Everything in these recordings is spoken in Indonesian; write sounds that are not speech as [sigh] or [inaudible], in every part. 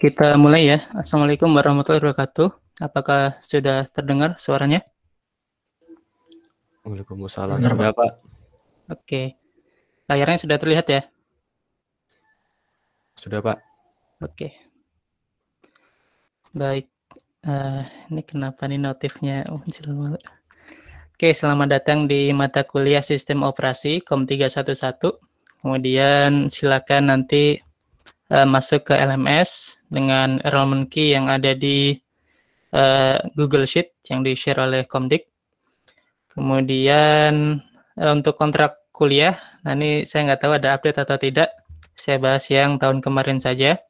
kita mulai ya. Assalamualaikum warahmatullahi wabarakatuh. Apakah sudah terdengar suaranya? Waalaikumsalam. Terdengar, Pak. Oke. Layarnya sudah terlihat ya? Sudah, Pak. Oke. Baik. Uh, ini kenapa nih notifnya muncul oh, Oke, selamat datang di mata kuliah Sistem Operasi Kom 311. Kemudian silakan nanti uh, masuk ke LMS dengan enrollment key yang ada di uh, Google Sheet yang di-share oleh Comdik. Kemudian uh, untuk kontrak kuliah, nah ini saya nggak tahu ada update atau tidak. Saya bahas yang tahun kemarin saja.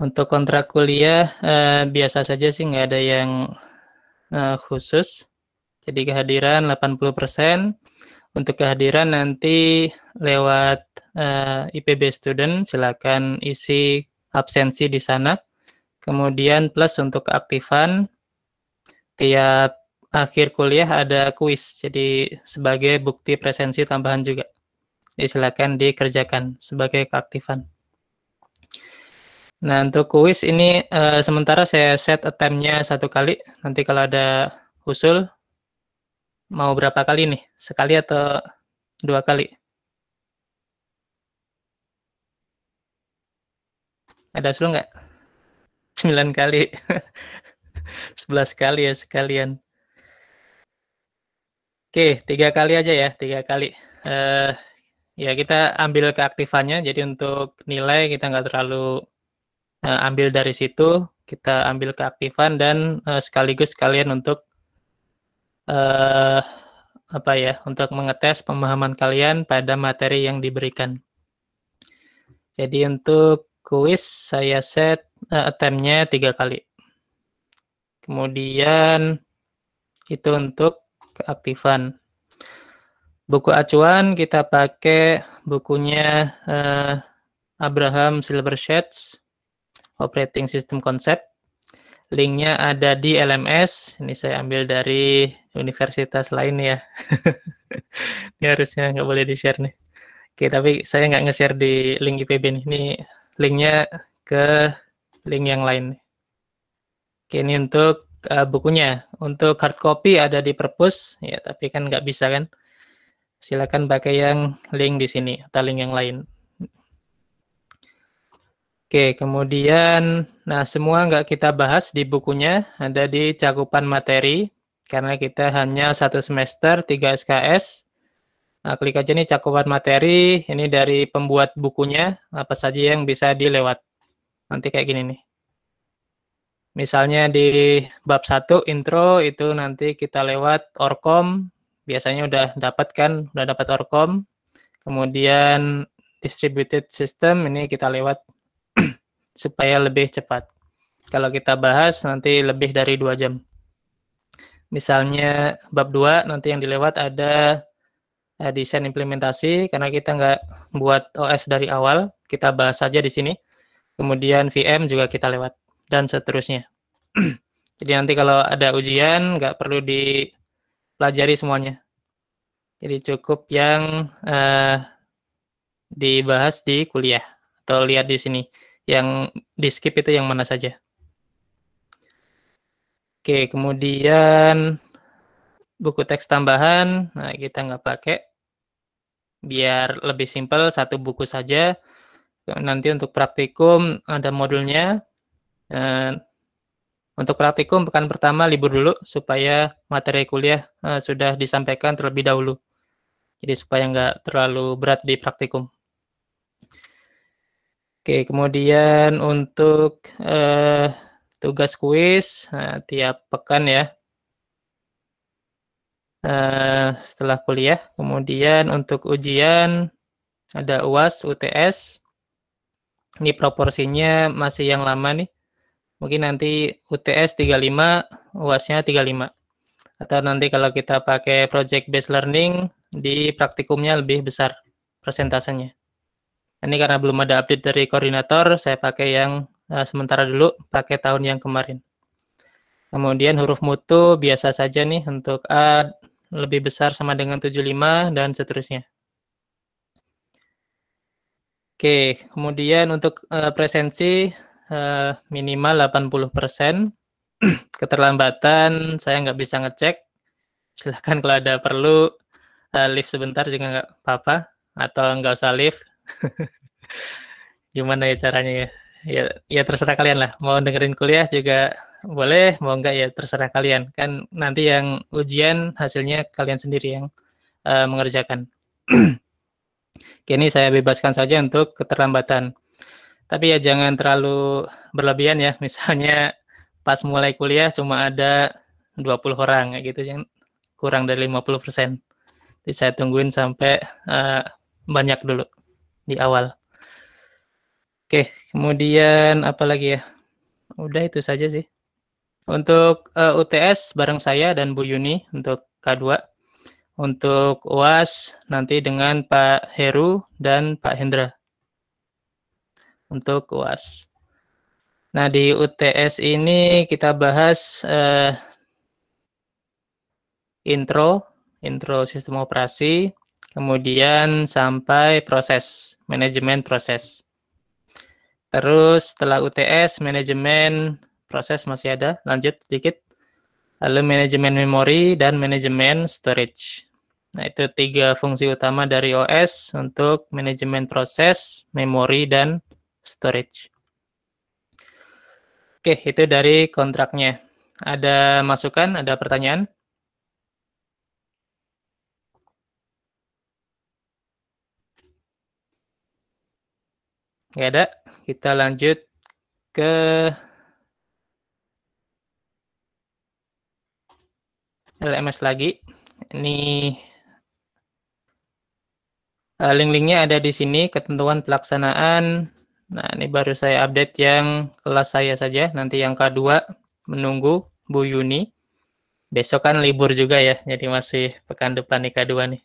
Untuk kontrak kuliah uh, biasa saja sih nggak ada yang uh, khusus. Jadi kehadiran 80%. Untuk kehadiran nanti lewat uh, eh, IPB student silakan isi absensi di sana. Kemudian plus untuk keaktifan tiap akhir kuliah ada kuis. Jadi sebagai bukti presensi tambahan juga. Jadi silakan dikerjakan sebagai keaktifan. Nah, untuk kuis ini uh, sementara saya set attempt satu kali. Nanti kalau ada usul, mau berapa kali nih? Sekali atau dua kali? Ada hasil nggak? 9 kali. 11 [laughs] kali ya sekalian. Oke, tiga kali aja ya, tiga kali. Uh, ya kita ambil keaktifannya, jadi untuk nilai kita nggak terlalu uh, ambil dari situ, kita ambil keaktifan dan uh, sekaligus kalian untuk uh, apa ya, untuk mengetes pemahaman kalian pada materi yang diberikan. Jadi untuk kuis saya set uh, attemptnya tiga kali. Kemudian itu untuk keaktifan. Buku acuan kita pakai bukunya uh, Abraham Shades Operating System Concept. Linknya ada di LMS. Ini saya ambil dari universitas lain ya. [laughs] Ini harusnya nggak boleh di-share nih. Oke, tapi saya nggak nge-share di link IPB nih. Ini linknya ke link yang lain. Oke, ini untuk uh, bukunya. Untuk hard copy ada di perpus, ya tapi kan nggak bisa kan. Silakan pakai yang link di sini atau link yang lain. Oke, kemudian, nah semua nggak kita bahas di bukunya, ada di cakupan materi, karena kita hanya satu semester 3 SKS, Nah, klik aja nih cakupan materi, ini dari pembuat bukunya, apa saja yang bisa dilewat. Nanti kayak gini nih. Misalnya di bab 1 intro itu nanti kita lewat Orkom, biasanya udah dapat kan, udah dapat Orkom. Kemudian distributed system ini kita lewat [clears throat] supaya lebih cepat. Kalau kita bahas nanti lebih dari dua jam. Misalnya bab 2 nanti yang dilewat ada uh, desain implementasi karena kita nggak buat OS dari awal, kita bahas saja di sini. Kemudian VM juga kita lewat dan seterusnya. [clears throat] Jadi nanti kalau ada ujian nggak perlu dipelajari semuanya. Jadi cukup yang uh, dibahas di kuliah atau lihat di sini yang di skip itu yang mana saja. Oke, kemudian buku teks tambahan, nah kita nggak pakai biar lebih simpel satu buku saja. Nanti untuk praktikum ada modulnya. Eh, untuk praktikum pekan pertama libur dulu supaya materi kuliah eh, sudah disampaikan terlebih dahulu. Jadi supaya nggak terlalu berat di praktikum. Oke, kemudian untuk eh, tugas kuis tiap pekan ya uh, setelah kuliah. Kemudian untuk ujian ada UAS, UTS. Ini proporsinya masih yang lama nih. Mungkin nanti UTS 35, UASnya 35. Atau nanti kalau kita pakai project based learning di praktikumnya lebih besar persentasenya. Ini karena belum ada update dari koordinator, saya pakai yang uh, sementara dulu, pakai tahun yang kemarin. Kemudian huruf mutu biasa saja nih untuk A, lebih besar sama dengan 75 dan seterusnya. Oke, kemudian untuk uh, presensi uh, minimal 80%. [clears throat] Keterlambatan saya nggak bisa ngecek. Silahkan kalau ada perlu uh, lift sebentar juga nggak apa-apa. Atau nggak usah lift. [laughs] Gimana ya caranya ya? Ya, ya terserah kalian lah. Mau dengerin kuliah juga boleh mau enggak ya terserah kalian kan nanti yang ujian hasilnya kalian sendiri yang uh, mengerjakan [clears throat] kini saya bebaskan saja untuk keterlambatan tapi ya jangan terlalu berlebihan ya [laughs] misalnya pas mulai kuliah cuma ada 20 orang gitu yang kurang dari 50 persen saya tungguin sampai uh, banyak dulu di awal oke kemudian apa lagi ya udah itu saja sih untuk uh, eh, UTS bareng saya dan Bu Yuni untuk K2. Untuk UAS nanti dengan Pak Heru dan Pak Hendra. Untuk UAS. Nah, di UTS ini kita bahas uh, intro, intro sistem operasi, kemudian sampai proses, manajemen proses. Terus setelah UTS, manajemen proses masih ada. Lanjut sedikit. Lalu manajemen memori dan manajemen storage. Nah, itu tiga fungsi utama dari OS untuk manajemen proses, memori, dan storage. Oke, itu dari kontraknya. Ada masukan, ada pertanyaan? Gak ada. Kita lanjut ke LMS lagi. Ini eh, link-linknya ada di sini, ketentuan pelaksanaan. Nah, ini baru saya update yang kelas saya saja. Nanti yang kedua menunggu Bu Yuni. Besok kan libur juga ya, jadi masih pekan depan nih kedua nih.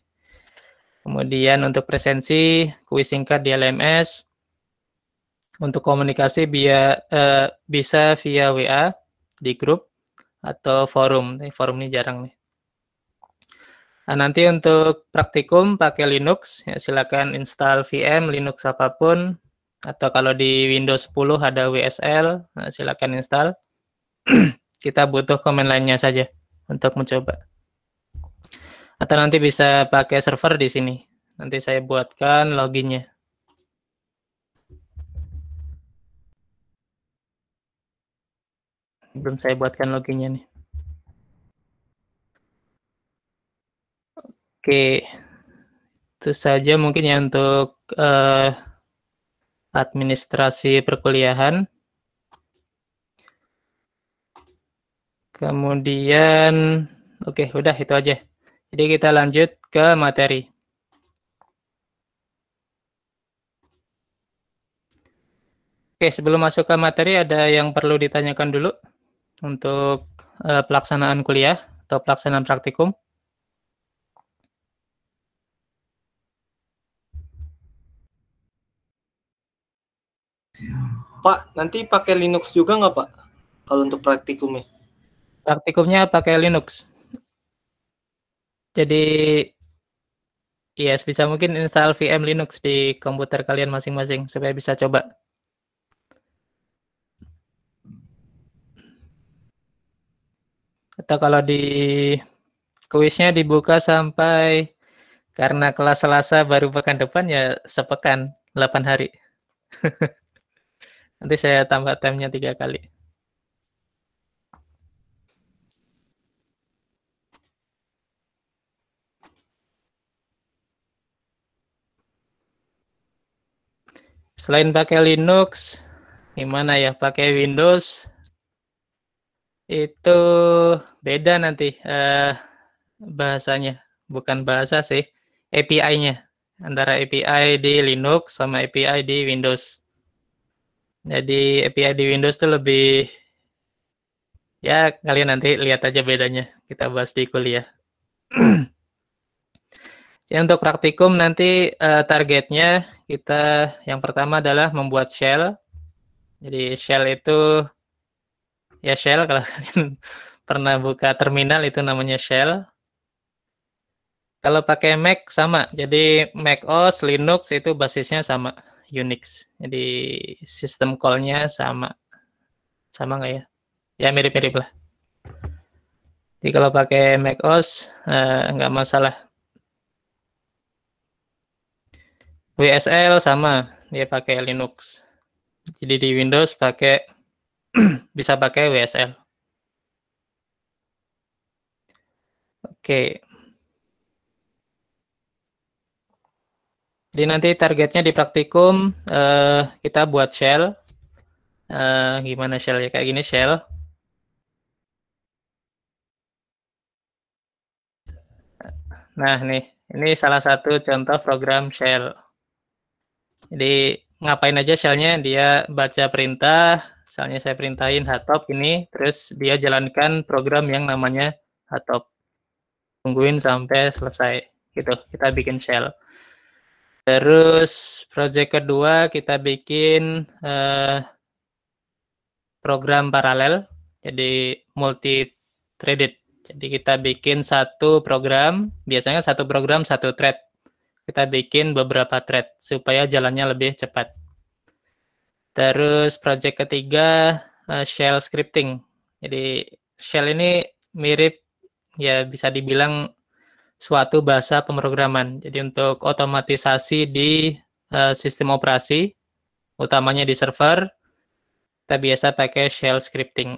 Kemudian untuk presensi, kuis singkat di LMS. Untuk komunikasi via, eh, bisa via WA di grup atau forum. Forum ini jarang nih. Nah, nanti untuk praktikum pakai Linux, ya, silakan install VM Linux apapun atau kalau di Windows 10 ada WSL, nah, silakan install. [clears throat] Kita butuh command lainnya saja untuk mencoba. Atau nanti bisa pakai server di sini. Nanti saya buatkan loginnya. Belum saya buatkan loginnya nih. Oke, itu saja mungkin ya untuk eh, administrasi perkuliahan. Kemudian, oke, udah itu aja. Jadi kita lanjut ke materi. Oke, sebelum masuk ke materi ada yang perlu ditanyakan dulu untuk uh, pelaksanaan kuliah atau pelaksanaan praktikum? Pak, nanti pakai Linux juga nggak Pak? Kalau untuk praktikumnya? Praktikumnya pakai Linux. Jadi, ya yes, bisa mungkin install VM Linux di komputer kalian masing-masing supaya bisa coba atau kalau di kuisnya dibuka sampai karena kelas Selasa baru pekan depan ya sepekan 8 hari. [laughs] Nanti saya tambah temnya tiga kali. Selain pakai Linux, gimana ya? Pakai Windows, itu beda nanti uh, bahasanya, bukan bahasa sih, API-nya antara API di Linux sama API di Windows. Jadi API di Windows tuh lebih ya kalian nanti lihat aja bedanya. Kita bahas di kuliah. [clears throat] Ya, untuk praktikum nanti uh, targetnya kita yang pertama adalah membuat shell. Jadi shell itu ya shell kalau [laughs] kalian pernah buka terminal itu namanya shell. Kalau pakai Mac sama, jadi Mac OS, Linux itu basisnya sama Unix. Jadi sistem callnya sama. Sama nggak ya? Ya mirip-mirip lah. Jadi kalau pakai Mac OS eh, nggak masalah. WSL sama, dia pakai Linux. Jadi di Windows pakai [clears throat] bisa pakai WSL. Oke. Jadi nanti targetnya di praktikum uh, kita buat shell. Uh, gimana shell ya? Kayak gini shell. Nah nih, ini salah satu contoh program shell. Jadi ngapain aja shellnya? Dia baca perintah, misalnya saya perintahin Hatop ini, terus dia jalankan program yang namanya Hatop. Tungguin sampai selesai, gitu. Kita bikin shell. Terus project kedua kita bikin eh, program paralel, jadi multi threaded. Jadi kita bikin satu program, biasanya satu program satu thread. Kita bikin beberapa thread supaya jalannya lebih cepat. Terus project ketiga uh, shell scripting. Jadi shell ini mirip ya bisa dibilang suatu bahasa pemrograman. Jadi untuk otomatisasi di uh, sistem operasi utamanya di server kita biasa pakai shell scripting.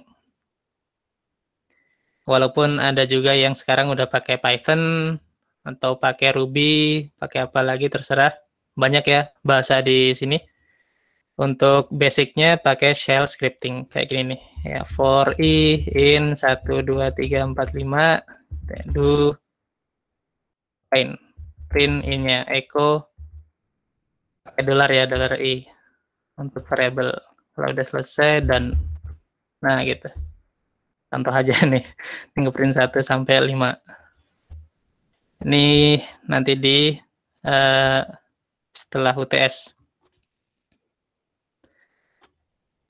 Walaupun ada juga yang sekarang udah pakai Python atau pakai Ruby, pakai apa lagi terserah. Banyak ya bahasa di sini. Untuk basicnya pakai shell scripting kayak gini nih. Ya, for i in 1 2 3 4 5 do print. Print inya echo pakai dolar ya, dolar i untuk variable. Kalau udah selesai dan nah gitu. Contoh aja [laughs] nih, print 1 sampai 5. Ini nanti di uh, setelah UTS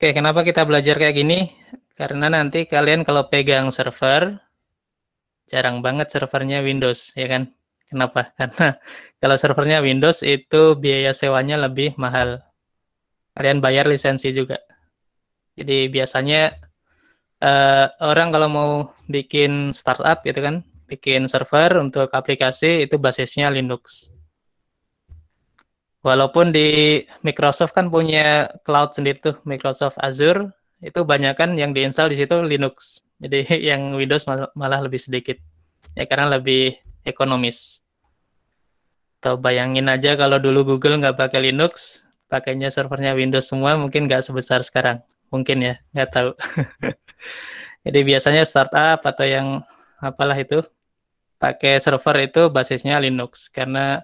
Oke, kenapa kita belajar kayak gini? Karena nanti kalian kalau pegang server, jarang banget servernya Windows, ya kan? Kenapa? [laughs] Karena kalau servernya Windows itu biaya sewanya lebih mahal. Kalian bayar lisensi juga. Jadi biasanya eh, orang kalau mau bikin startup gitu kan, bikin server untuk aplikasi itu basisnya Linux. Walaupun di Microsoft kan punya cloud sendiri tuh, Microsoft Azure, itu banyak kan yang diinstal di situ Linux. Jadi [laughs] yang Windows malah lebih sedikit. Ya karena lebih ekonomis. Atau bayangin aja kalau dulu Google nggak pakai Linux, pakainya servernya Windows semua mungkin nggak sebesar sekarang. Mungkin ya, nggak tahu. [laughs] Jadi biasanya startup atau yang apalah itu pakai server itu basisnya Linux karena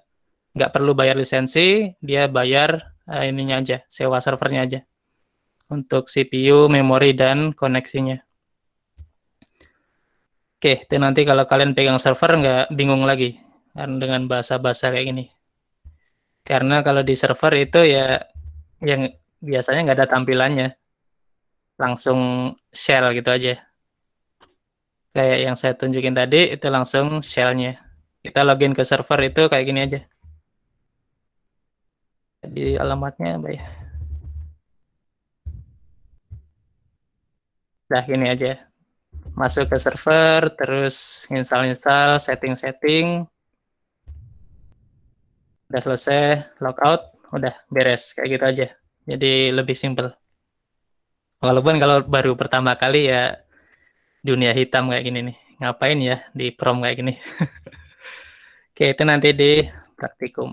nggak perlu bayar lisensi, dia bayar uh, ininya aja, sewa servernya aja untuk CPU, memori, dan koneksinya. Oke, itu nanti kalau kalian pegang server nggak bingung lagi kan dengan bahasa-bahasa kayak gini. Karena kalau di server itu ya yang biasanya nggak ada tampilannya, langsung shell gitu aja. Kayak yang saya tunjukin tadi itu langsung shellnya. Kita login ke server itu kayak gini aja di alamatnya apa ya Nah ini aja masuk ke server terus install-install setting-setting udah selesai logout udah beres kayak gitu aja jadi lebih simpel. walaupun kalau baru pertama kali ya dunia hitam kayak gini nih ngapain ya di prom kayak gini [laughs] oke itu nanti di praktikum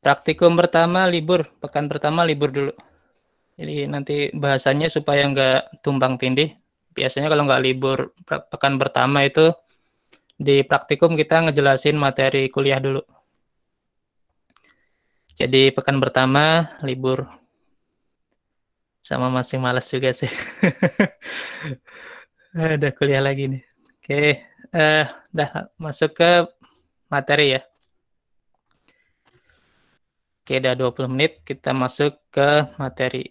Praktikum pertama libur, pekan pertama libur dulu. Jadi nanti bahasanya supaya nggak tumbang tindih. Biasanya kalau nggak libur pekan pertama itu di praktikum kita ngejelasin materi kuliah dulu. Jadi pekan pertama libur. Sama masih malas juga sih. [laughs] Ada kuliah lagi nih. Oke, eh uh, dah masuk ke materi ya. Oke, udah 20 menit, kita masuk ke materi.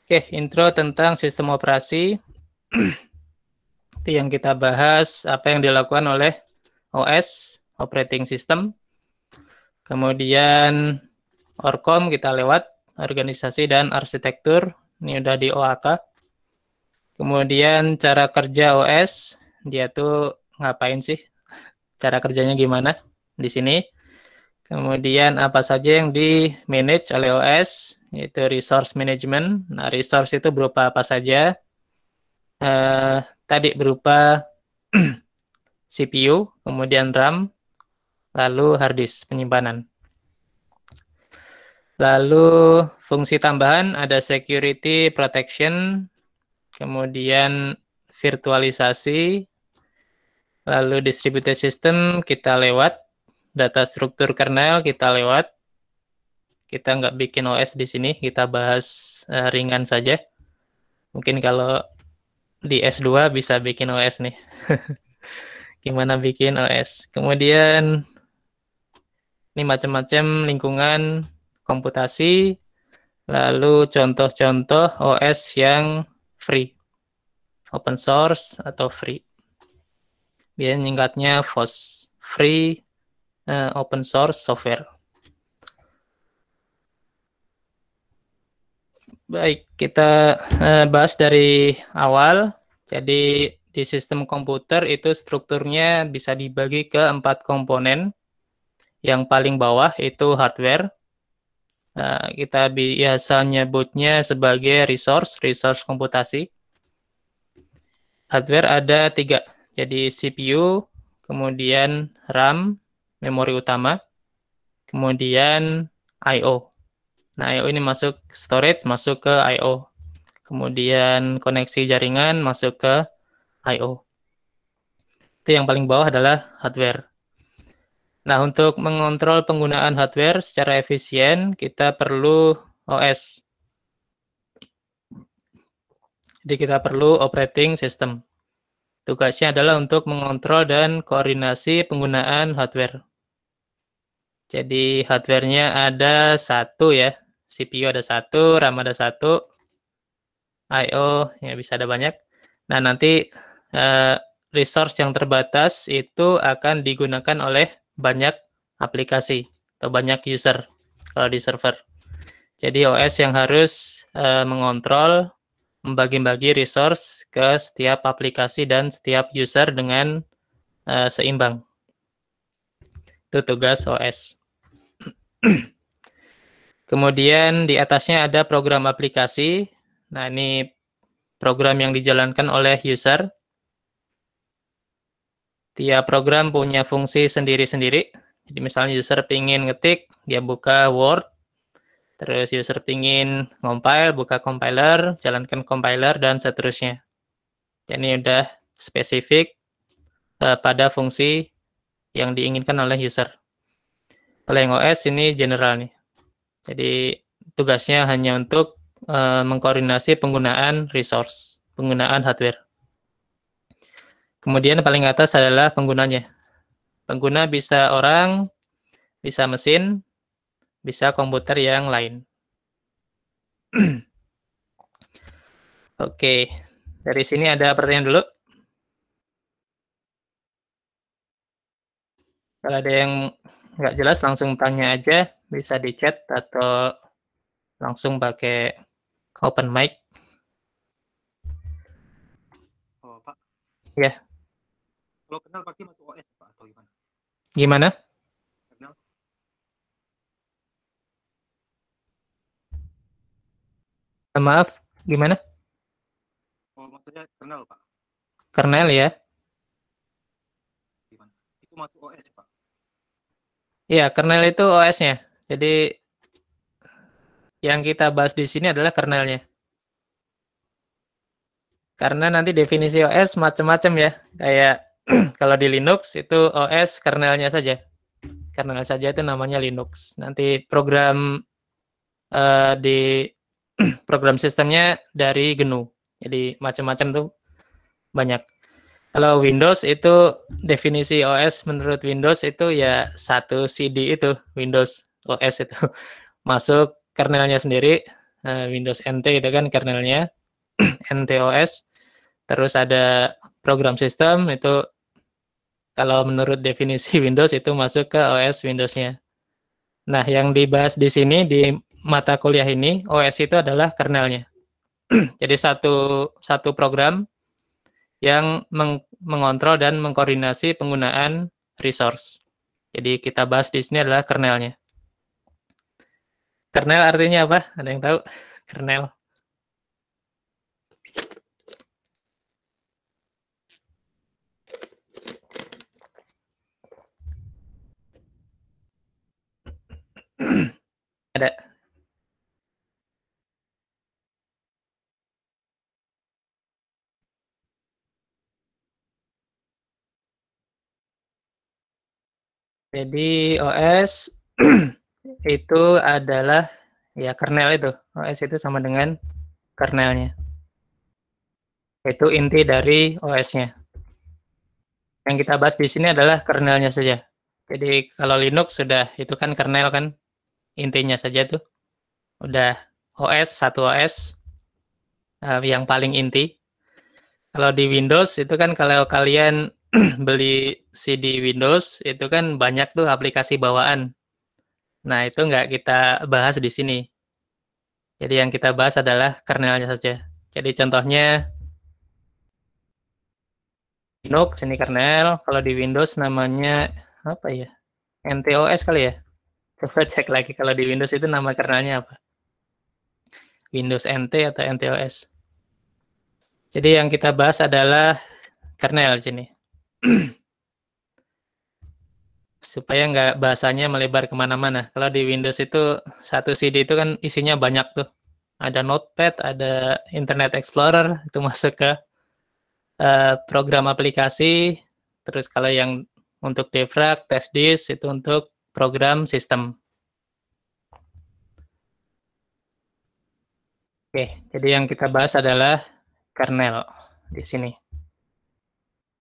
Oke, intro tentang sistem operasi. Itu yang kita bahas, apa yang dilakukan oleh OS, operating system. Kemudian ORCOM kita lewat, organisasi dan arsitektur. Ini udah di OAK. Kemudian cara kerja OS, dia tuh ngapain sih? Cara kerjanya gimana? Di sini. Kemudian apa saja yang di manage oleh OS yaitu resource management. Nah, resource itu berupa apa saja? Uh, tadi berupa CPU, [clears throat] kemudian RAM, lalu hard disk penyimpanan. Lalu fungsi tambahan ada security protection, kemudian virtualisasi, lalu distributed system kita lewat data struktur kernel kita lewat. Kita nggak bikin OS di sini, kita bahas uh, ringan saja. Mungkin kalau di S2 bisa bikin OS nih. [laughs] Gimana bikin OS. Kemudian ini macam-macam lingkungan komputasi, lalu contoh-contoh OS yang free, open source atau free. Biar nyingkatnya FOSS, Free uh, open source software. Baik, kita uh, bahas dari awal. Jadi di sistem komputer itu strukturnya bisa dibagi ke empat komponen. Yang paling bawah itu hardware. Uh, kita biasa nyebutnya sebagai resource, resource komputasi. Hardware ada tiga, jadi CPU, kemudian RAM, memori utama, kemudian I/O. Nah, I/O ini masuk storage, masuk ke I/O. Kemudian koneksi jaringan masuk ke I/O. Itu yang paling bawah adalah hardware. Nah, untuk mengontrol penggunaan hardware secara efisien, kita perlu OS. Jadi kita perlu operating system. Tugasnya adalah untuk mengontrol dan koordinasi penggunaan hardware. Jadi hardware-nya ada satu ya. CPU ada satu, RAM ada satu, I.O. ya bisa ada banyak. Nah nanti uh, resource yang terbatas itu akan digunakan oleh banyak aplikasi atau banyak user kalau di server. Jadi OS yang harus uh, mengontrol, membagi-bagi resource ke setiap aplikasi dan setiap user dengan uh, seimbang. Itu tugas OS. [clears throat] Kemudian di atasnya ada program aplikasi. Nah, ini program yang dijalankan oleh user. Tiap program punya fungsi sendiri-sendiri. Jadi misalnya user pingin ngetik, dia buka Word. Terus user pingin compile, buka compiler, jalankan compiler, dan seterusnya. Jadi ini udah spesifik uh, pada fungsi yang diinginkan oleh user. Kalau yang OS ini general nih. Jadi tugasnya hanya untuk uh, mengkoordinasi penggunaan resource, penggunaan hardware. Kemudian paling atas adalah penggunanya. Pengguna bisa orang, bisa mesin, bisa komputer yang lain. [clears throat] Oke, dari sini ada pertanyaan dulu. Kalau ada yang nggak jelas langsung tanya aja, bisa di chat atau langsung pakai open mic. Oh, Pak. Ya. Yeah. Kalau kenal pasti masuk OS, Pak, atau gimana? Gimana? Kenal. Eh, maaf, gimana? Oh, maksudnya kenal, Pak. Kernel ya. Gimana? Itu masuk OS, Iya, kernel itu OS-nya. Jadi yang kita bahas di sini adalah kernelnya. Karena nanti definisi OS macam-macam ya. Kayak [clears throat] kalau di Linux itu OS kernelnya saja. Kernel saja itu namanya Linux. Nanti program uh, di [clears throat] program sistemnya dari GNU. Jadi macam-macam tuh banyak. Kalau Windows itu definisi OS menurut Windows itu ya satu CD itu Windows OS itu [laughs] masuk kernelnya sendiri eh, Windows NT itu kan kernelnya [clears throat] NT OS terus ada program sistem itu kalau menurut definisi [laughs] Windows itu masuk ke OS Windowsnya. Nah, yang dibahas di sini di mata kuliah ini OS itu adalah kernelnya. [clears throat] Jadi satu satu program yang meng mengontrol dan mengkoordinasi penggunaan resource. Jadi kita bahas di sini adalah kernelnya. Kernel artinya apa? Ada yang tahu? Kernel. Ada. Jadi OS [clears throat] itu adalah ya kernel itu. OS itu sama dengan kernelnya. Itu inti dari OS-nya. Yang kita bahas di sini adalah kernelnya saja. Jadi kalau Linux sudah itu kan kernel kan intinya saja tuh. Udah OS satu OS eh, yang paling inti. Kalau di Windows itu kan kalau kalian [clears throat] beli CD Windows itu kan banyak tuh aplikasi bawaan. Nah, itu nggak kita bahas di sini. Jadi yang kita bahas adalah kernelnya saja. Jadi contohnya Linux ini kernel, kalau di Windows namanya apa ya? NTOS kali ya? [laughs] Coba cek lagi kalau di Windows itu nama kernelnya apa. Windows NT atau NTOS. Jadi yang kita bahas adalah kernel sini. [clears throat] supaya nggak bahasanya melebar kemana-mana. Kalau di Windows itu satu CD itu kan isinya banyak tuh. Ada Notepad, ada Internet Explorer, itu [laughs] masuk ke uh, program aplikasi. Terus kalau yang untuk defrag, test disk, itu untuk program sistem. Oke, jadi yang kita bahas adalah kernel di sini.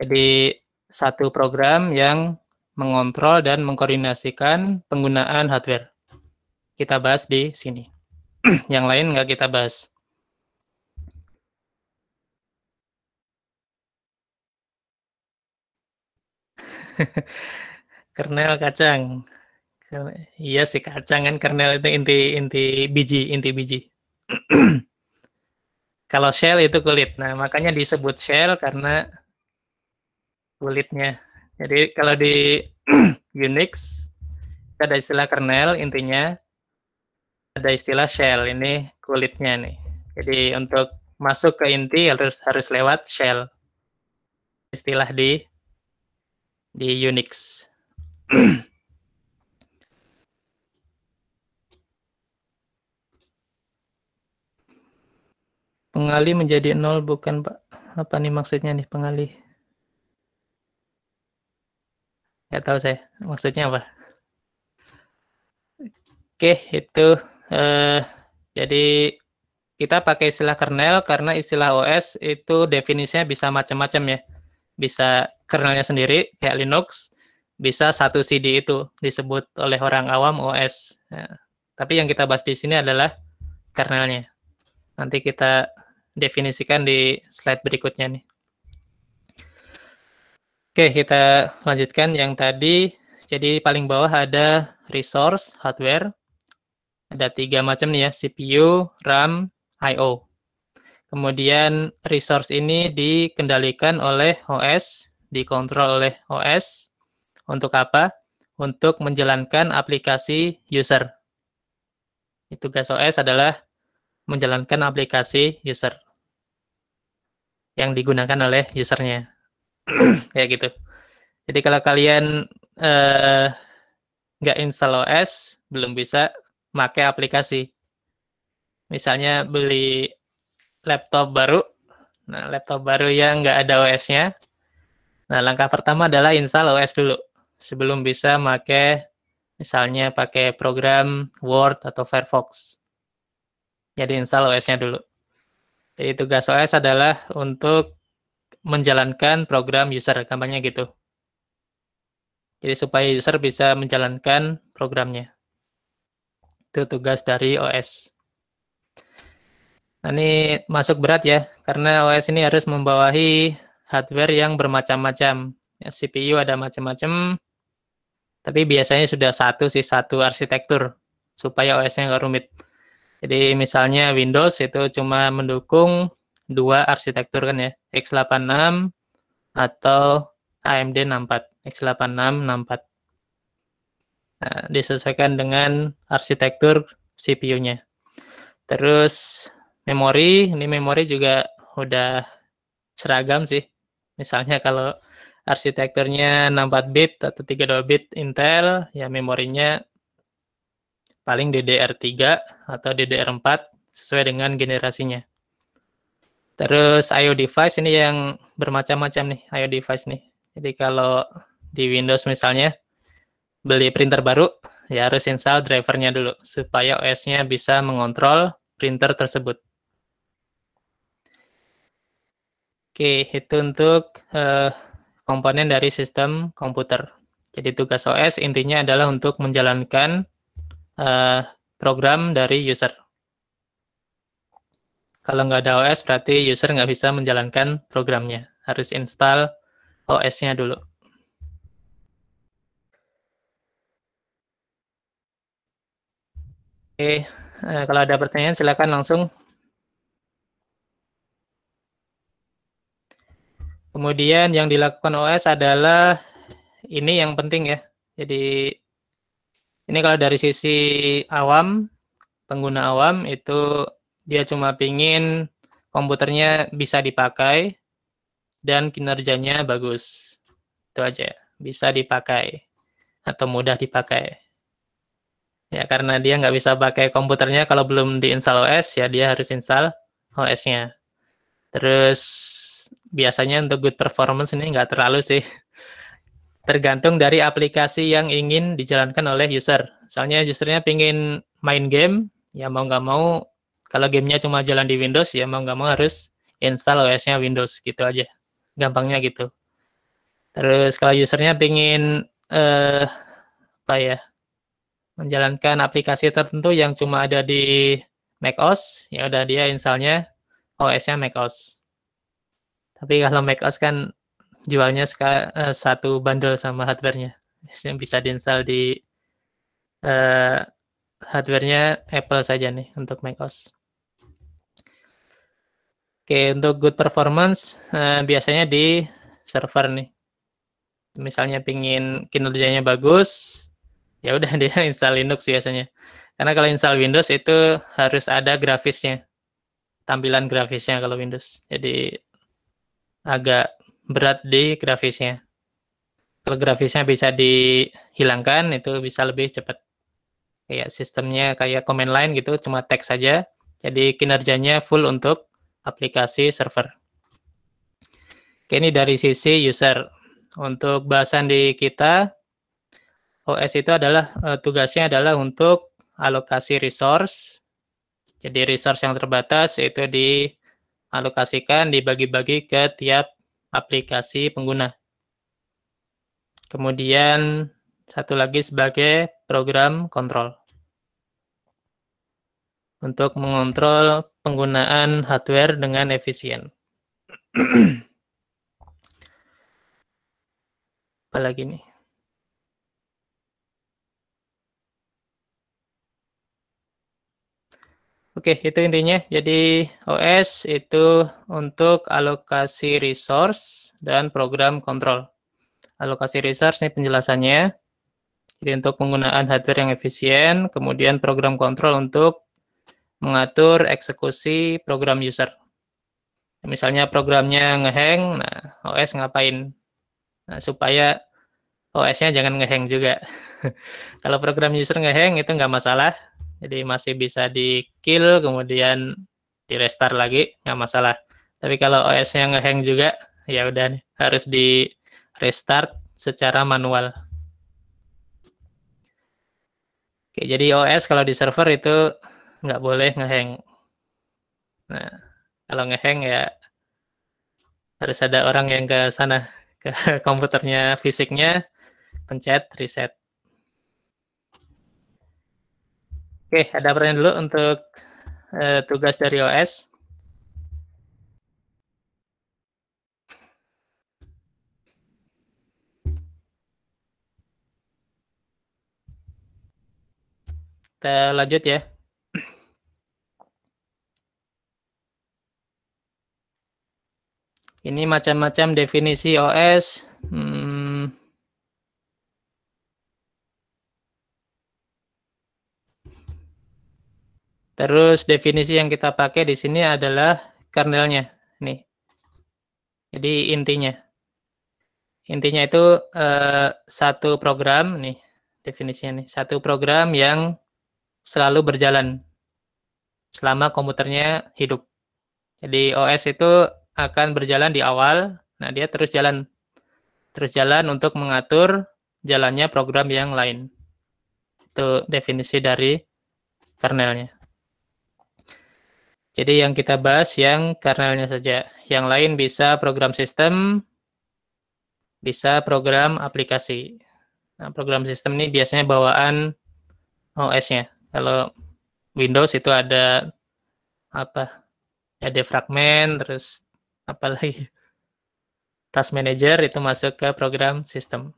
Jadi satu program yang mengontrol dan mengkoordinasikan penggunaan hardware. Kita bahas di sini. [clears throat] yang lain nggak kita bahas. [laughs] kernel kacang. Iya sih kacang kan kernel itu inti inti biji inti biji. [clears throat] Kalau shell itu kulit. Nah makanya disebut shell karena kulitnya. Jadi kalau di [clears throat] Unix ada istilah kernel intinya ada istilah shell ini kulitnya nih. Jadi untuk masuk ke inti harus harus lewat shell. Istilah di di Unix. [clears throat] pengali menjadi nol bukan Pak. Apa nih maksudnya nih pengali? nggak tahu saya maksudnya apa oke itu uh, jadi kita pakai istilah kernel karena istilah OS itu definisinya bisa macam-macam ya bisa kernelnya sendiri kayak Linux bisa satu CD itu disebut oleh orang awam OS ya. tapi yang kita bahas di sini adalah kernelnya nanti kita definisikan di slide berikutnya nih Oke, kita lanjutkan yang tadi. Jadi paling bawah ada resource, hardware. Ada tiga macam nih ya, CPU, RAM, I.O. Kemudian resource ini dikendalikan oleh OS, dikontrol oleh OS. Untuk apa? Untuk menjalankan aplikasi user. Tugas OS adalah menjalankan aplikasi user yang digunakan oleh usernya. [clears throat] ya gitu. Jadi kalau kalian eh, nggak uh, install OS, belum bisa pakai aplikasi. Misalnya beli laptop baru, nah laptop baru yang nggak ada OS-nya. Nah langkah pertama adalah install OS dulu sebelum bisa pakai misalnya pakai program Word atau Firefox. Jadi install OS-nya dulu. Jadi tugas OS adalah untuk menjalankan program user kampanye gitu. Jadi supaya user bisa menjalankan programnya. Itu tugas dari OS. Nah, ini masuk berat ya, karena OS ini harus membawahi hardware yang bermacam-macam. Ya, CPU ada macam-macam, tapi biasanya sudah satu sih, satu arsitektur, supaya OS-nya nggak rumit. Jadi misalnya Windows itu cuma mendukung dua arsitektur kan ya, x86 atau AMD 64, x86 64. Nah, disesuaikan dengan arsitektur CPU-nya. Terus memori, ini memori juga udah seragam sih. Misalnya kalau arsitekturnya 64 bit atau 32 bit Intel, ya memorinya paling DDR3 atau DDR4 sesuai dengan generasinya. Terus IO device ini yang bermacam-macam nih, IO device nih. Jadi kalau di Windows misalnya beli printer baru, ya harus install drivernya dulu supaya OS-nya bisa mengontrol printer tersebut. Oke, itu untuk uh, komponen dari sistem komputer. Jadi tugas OS intinya adalah untuk menjalankan uh, program dari user. Kalau nggak ada OS berarti user nggak bisa menjalankan programnya. Harus install OS-nya dulu. Oke, eh, kalau ada pertanyaan silakan langsung. Kemudian yang dilakukan OS adalah ini yang penting ya. Jadi ini kalau dari sisi awam, pengguna awam itu dia cuma pingin komputernya bisa dipakai dan kinerjanya bagus. Itu aja, bisa dipakai atau mudah dipakai. Ya, karena dia nggak bisa pakai komputernya kalau belum diinstal OS, ya dia harus install OS-nya. Terus biasanya untuk good performance ini nggak terlalu sih. [laughs] Tergantung dari aplikasi yang ingin dijalankan oleh user. soalnya usernya pingin main game, ya mau nggak mau kalau gamenya cuma jalan di Windows, ya mau nggak mau harus install OS-nya Windows gitu aja. Gampangnya gitu. Terus kalau usernya pingin eh, apa ya menjalankan aplikasi tertentu yang cuma ada di macOS, ya udah dia installnya OS-nya macOS. Tapi kalau macOS kan jualnya eh, satu bundle sama hardware-nya. Yang bisa diinstal di eh, hardware-nya Apple saja nih untuk macOS. Oke, untuk good performance uh, biasanya di server nih. Misalnya pingin kinerjanya bagus, ya udah [laughs] dia install Linux biasanya. Karena kalau install Windows itu harus ada grafisnya, tampilan grafisnya kalau Windows. Jadi agak berat di grafisnya. Kalau grafisnya bisa dihilangkan itu bisa lebih cepat. Kayak sistemnya kayak command line gitu, cuma teks saja. Jadi kinerjanya full untuk aplikasi server. Oke, ini dari sisi user. Untuk bahasan di kita, OS itu adalah eh, tugasnya adalah untuk alokasi resource. Jadi resource yang terbatas itu dialokasikan, dibagi-bagi ke tiap aplikasi pengguna. Kemudian satu lagi sebagai program kontrol untuk mengontrol penggunaan hardware dengan efisien. [clears throat] Apalagi nih? Oke, itu intinya. Jadi OS itu untuk alokasi resource dan program kontrol. Alokasi resource ini penjelasannya. Jadi untuk penggunaan hardware yang efisien, kemudian program kontrol untuk mengatur eksekusi program user. Misalnya programnya ngehang, nah OS ngapain? Nah, supaya OS-nya jangan ngehang juga. [laughs] Kalau program user ngehang itu nggak masalah, jadi masih bisa di kill kemudian di restart lagi nggak masalah. Tapi kalau OS-nya ngehang juga, ya udah harus di restart secara manual. Oke, jadi OS kalau di server itu nggak boleh ngeheng. Nah, kalau ngeheng ya harus ada orang yang ke sana ke [laughs] komputernya fisiknya, pencet reset. Oke, ada pertanyaan dulu untuk uh, tugas dari OS. Kita lanjut ya. Ini macam-macam definisi OS. Hmm. Terus definisi yang kita pakai di sini adalah kernelnya. Nih. Jadi intinya. Intinya itu eh, satu program nih definisinya nih. Satu program yang selalu berjalan selama komputernya hidup. Jadi OS itu akan berjalan di awal. Nah, dia terus jalan terus jalan untuk mengatur jalannya program yang lain. Itu definisi dari kernelnya. Jadi yang kita bahas yang kernelnya saja. Yang lain bisa program sistem, bisa program aplikasi. Nah, program sistem ini biasanya bawaan OS-nya. Kalau Windows itu ada apa? Ada fragmen, terus apalagi [laughs] task manager itu masuk ke program sistem.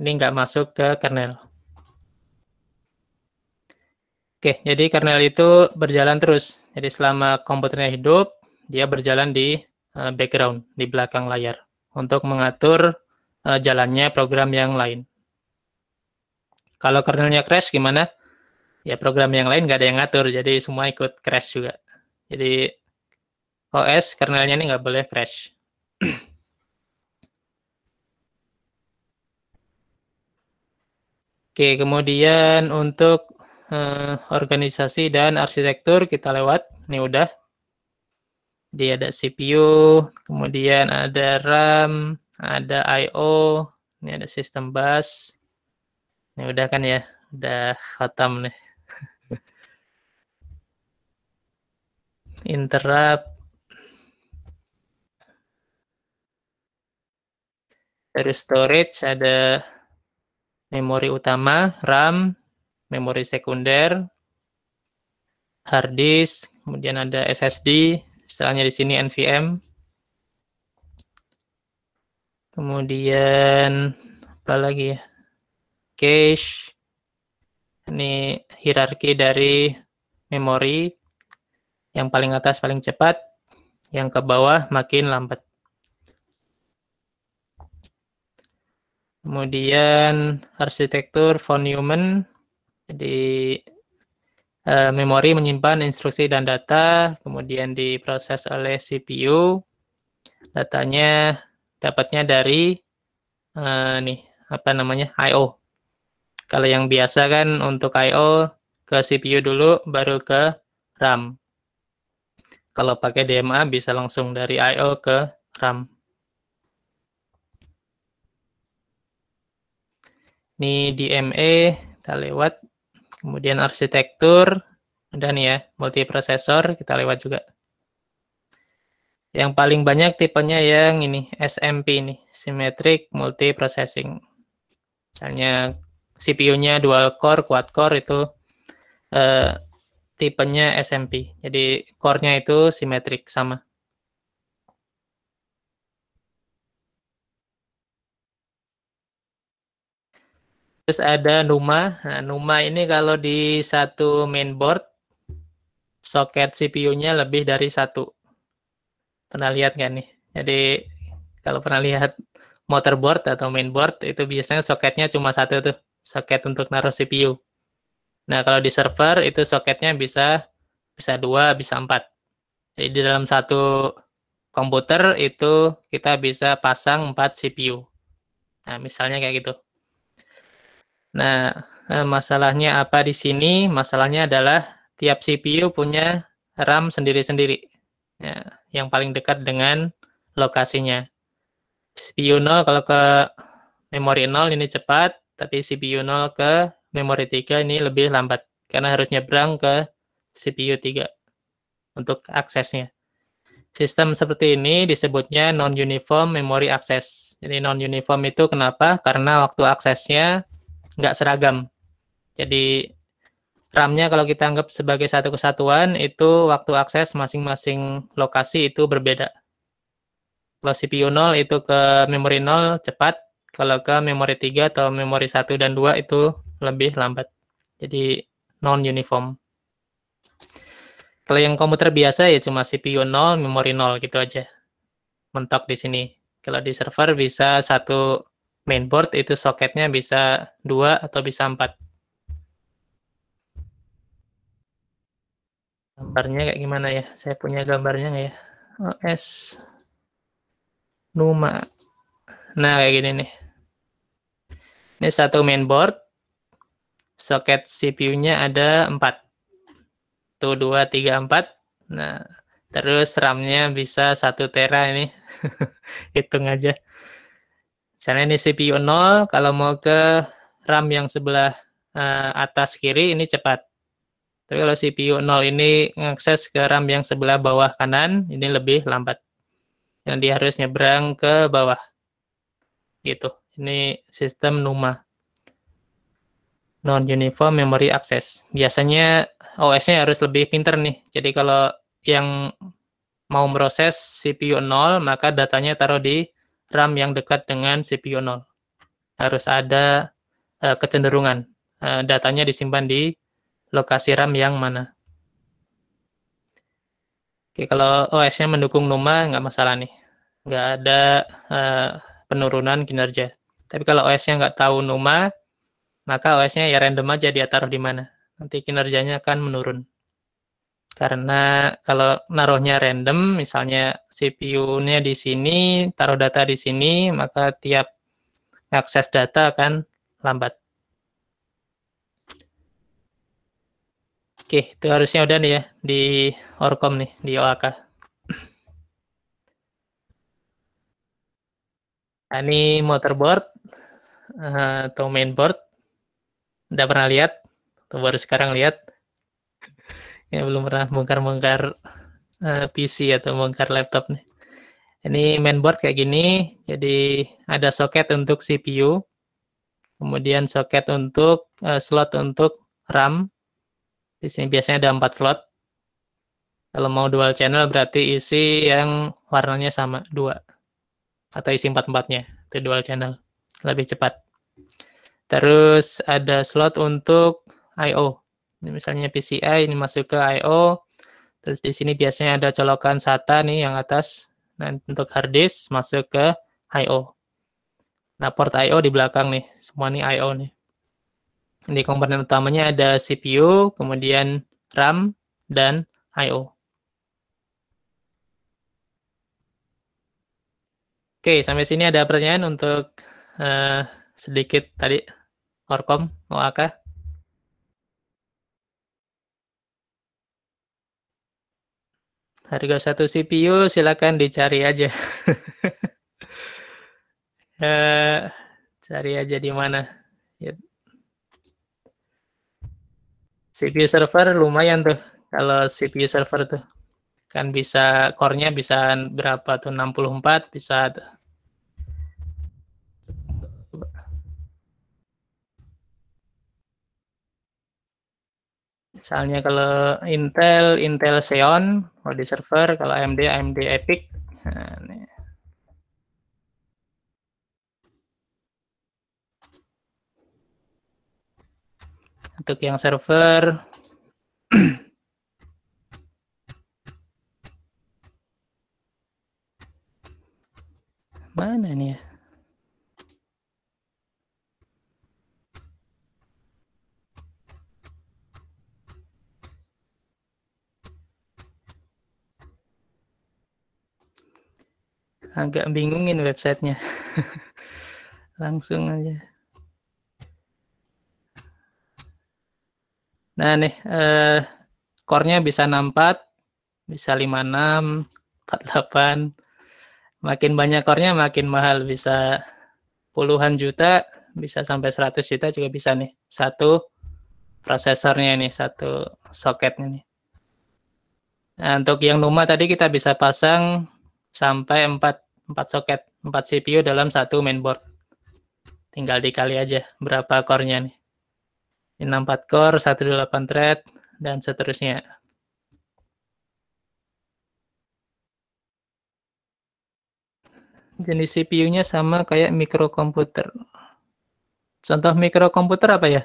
Ini nggak masuk ke kernel. Oke, jadi kernel itu berjalan terus. Jadi selama komputernya hidup, dia berjalan di eh, background, di belakang layar, untuk mengatur eh, jalannya program yang lain. Kalau kernelnya crash gimana? Ya program yang lain nggak ada yang ngatur, jadi semua ikut crash juga. Jadi OS oh, kernelnya ini nggak boleh crash. [clears throat] Oke, kemudian untuk eh, organisasi dan arsitektur kita lewat. Ini udah. Dia ada CPU, kemudian ada RAM, ada I/O, ini ada sistem bus. Ini udah kan ya, udah khatam nih. [laughs] Interrupt. Dari storage ada memori utama, RAM, memori sekunder, hard disk, kemudian ada SSD, istilahnya di sini NVM. Kemudian apa lagi ya? Cache. Ini hierarki dari memori. Yang paling atas paling cepat, yang ke bawah makin lambat. Kemudian arsitektur von Neumann, jadi uh, memori menyimpan instruksi dan data, kemudian diproses oleh CPU. Datanya dapatnya dari uh, nih apa namanya I/O. Kalau yang biasa kan untuk I/O ke CPU dulu, baru ke RAM. Kalau pakai DMA bisa langsung dari I/O ke RAM. Ini DMA, e, kita lewat. Kemudian arsitektur, dan nih ya, multiprosesor, kita lewat juga. Yang paling banyak tipenya yang ini, SMP ini, Symmetric Multiprocessing. Misalnya CPU-nya dual core, quad core itu eh, tipenya SMP. Jadi core-nya itu simetrik, sama. Terus ada Numa. Nah, Numa ini kalau di satu mainboard, soket CPU-nya lebih dari satu. Pernah lihat nggak nih? Jadi kalau pernah lihat motherboard atau mainboard, itu biasanya soketnya cuma satu tuh. Soket untuk naruh CPU. Nah, kalau di server itu soketnya bisa bisa dua, bisa empat. Jadi di dalam satu komputer itu kita bisa pasang empat CPU. Nah, misalnya kayak gitu. Nah, eh, masalahnya apa di sini? Masalahnya adalah tiap CPU punya RAM sendiri-sendiri. Ya, yang paling dekat dengan lokasinya. CPU 0 kalau ke memori 0 ini cepat, tapi CPU 0 ke memori 3 ini lebih lambat karena harus nyebrang ke CPU 3 untuk aksesnya. Sistem seperti ini disebutnya non-uniform memory access. Jadi non-uniform itu kenapa? Karena waktu aksesnya nggak seragam. Jadi RAM-nya kalau kita anggap sebagai satu kesatuan itu waktu akses masing-masing lokasi itu berbeda. Kalau CPU 0 itu ke memori 0 cepat, kalau ke memori 3 atau memori 1 dan 2 itu lebih lambat. Jadi non uniform. Kalau yang komputer biasa ya cuma CPU 0, memori 0 gitu aja. Mentok di sini. Kalau di server bisa satu mainboard itu soketnya bisa dua atau bisa empat. Gambarnya kayak gimana ya? Saya punya gambarnya nggak ya? OS Numa. Nah kayak gini nih. Ini satu mainboard. Soket CPU-nya ada empat. Tuh dua tiga empat. Nah terus RAM-nya bisa satu tera ini. [laughs] Hitung aja. Misalnya ini CPU 0, kalau mau ke RAM yang sebelah uh, atas kiri ini cepat. Tapi kalau CPU 0 ini mengakses ke RAM yang sebelah bawah kanan, ini lebih lambat. Yang dia harus nyebrang ke bawah. Gitu. Ini sistem NUMA. Non Uniform Memory Access. Biasanya OS-nya harus lebih pinter nih. Jadi kalau yang mau meroses CPU 0, maka datanya taruh di RAM yang dekat dengan CPU 0. Harus ada uh, kecenderungan uh, datanya disimpan di lokasi RAM yang mana. Oke, kalau OS-nya mendukung NUMA nggak masalah nih. Nggak ada uh, penurunan kinerja. Tapi kalau OS-nya nggak tahu NUMA, maka OS-nya ya random aja dia taruh di mana. Nanti kinerjanya akan menurun. Karena kalau naruhnya random, misalnya CPU-nya di sini, taruh data di sini, maka tiap akses data akan lambat. Oke, itu harusnya udah nih ya di Orkom nih, di OAK. Nah, ini motherboard eh, atau mainboard. Udah pernah lihat? Atau baru sekarang lihat? ya belum pernah bongkar-bongkar Eh, PC atau bongkar laptop nih. Ini mainboard kayak gini, jadi ada soket untuk CPU, kemudian soket untuk uh, slot untuk RAM. Di sini biasanya ada empat slot. Kalau mau dual channel berarti isi yang warnanya sama dua atau isi empat empatnya itu dual channel lebih cepat. Terus ada slot untuk I/O. Ini misalnya PCI ini masuk ke I/O, Terus di sini biasanya ada colokan SATA nih yang atas. Nah, untuk hard disk masuk ke IO. Nah, port IO di belakang nih. Semua nih I.O. nih. Di komponen utamanya ada CPU, kemudian RAM, dan IO. Oke, sampai sini ada pertanyaan untuk uh, sedikit tadi Orkom, OAK. Harga satu CPU silakan dicari aja. [laughs] eh, cari aja di mana. Yep. CPU server lumayan tuh kalau CPU server tuh. Kan bisa core-nya bisa berapa tuh 64, bisa tuh. Misalnya kalau Intel, Intel Xeon, kalau di server, kalau AMD, AMD Epic. Nah, Untuk yang server, [clears throat] mana nih ya? agak bingungin websitenya. [laughs] Langsung aja. Nah nih, eh, core-nya bisa 64, bisa 56, 48. Makin banyak core-nya makin mahal, bisa puluhan juta, bisa sampai 100 juta juga bisa nih. Satu prosesornya nih, satu soketnya nih. Nah, untuk yang Numa tadi kita bisa pasang sampai 4 4 soket, 4 CPU dalam satu mainboard. Tinggal dikali aja berapa core-nya nih. Ini 64 core, 128 thread, dan seterusnya. Jenis CPU-nya sama kayak mikrokomputer. Contoh mikrokomputer apa ya?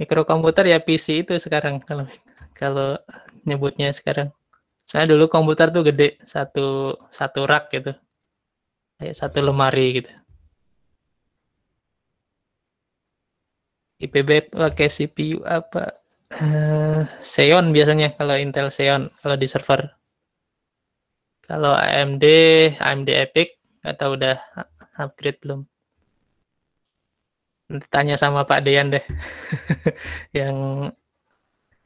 Mikrokomputer ya PC itu sekarang kalau kalau nyebutnya sekarang. Saya dulu komputer tuh gede, satu satu rak gitu. Kayak satu lemari gitu. IPB pakai CPU apa? Uh, Xeon biasanya kalau Intel Xeon kalau di server. Kalau AMD, AMD Epic atau udah upgrade belum? tanya sama Pak Dean deh [laughs] yang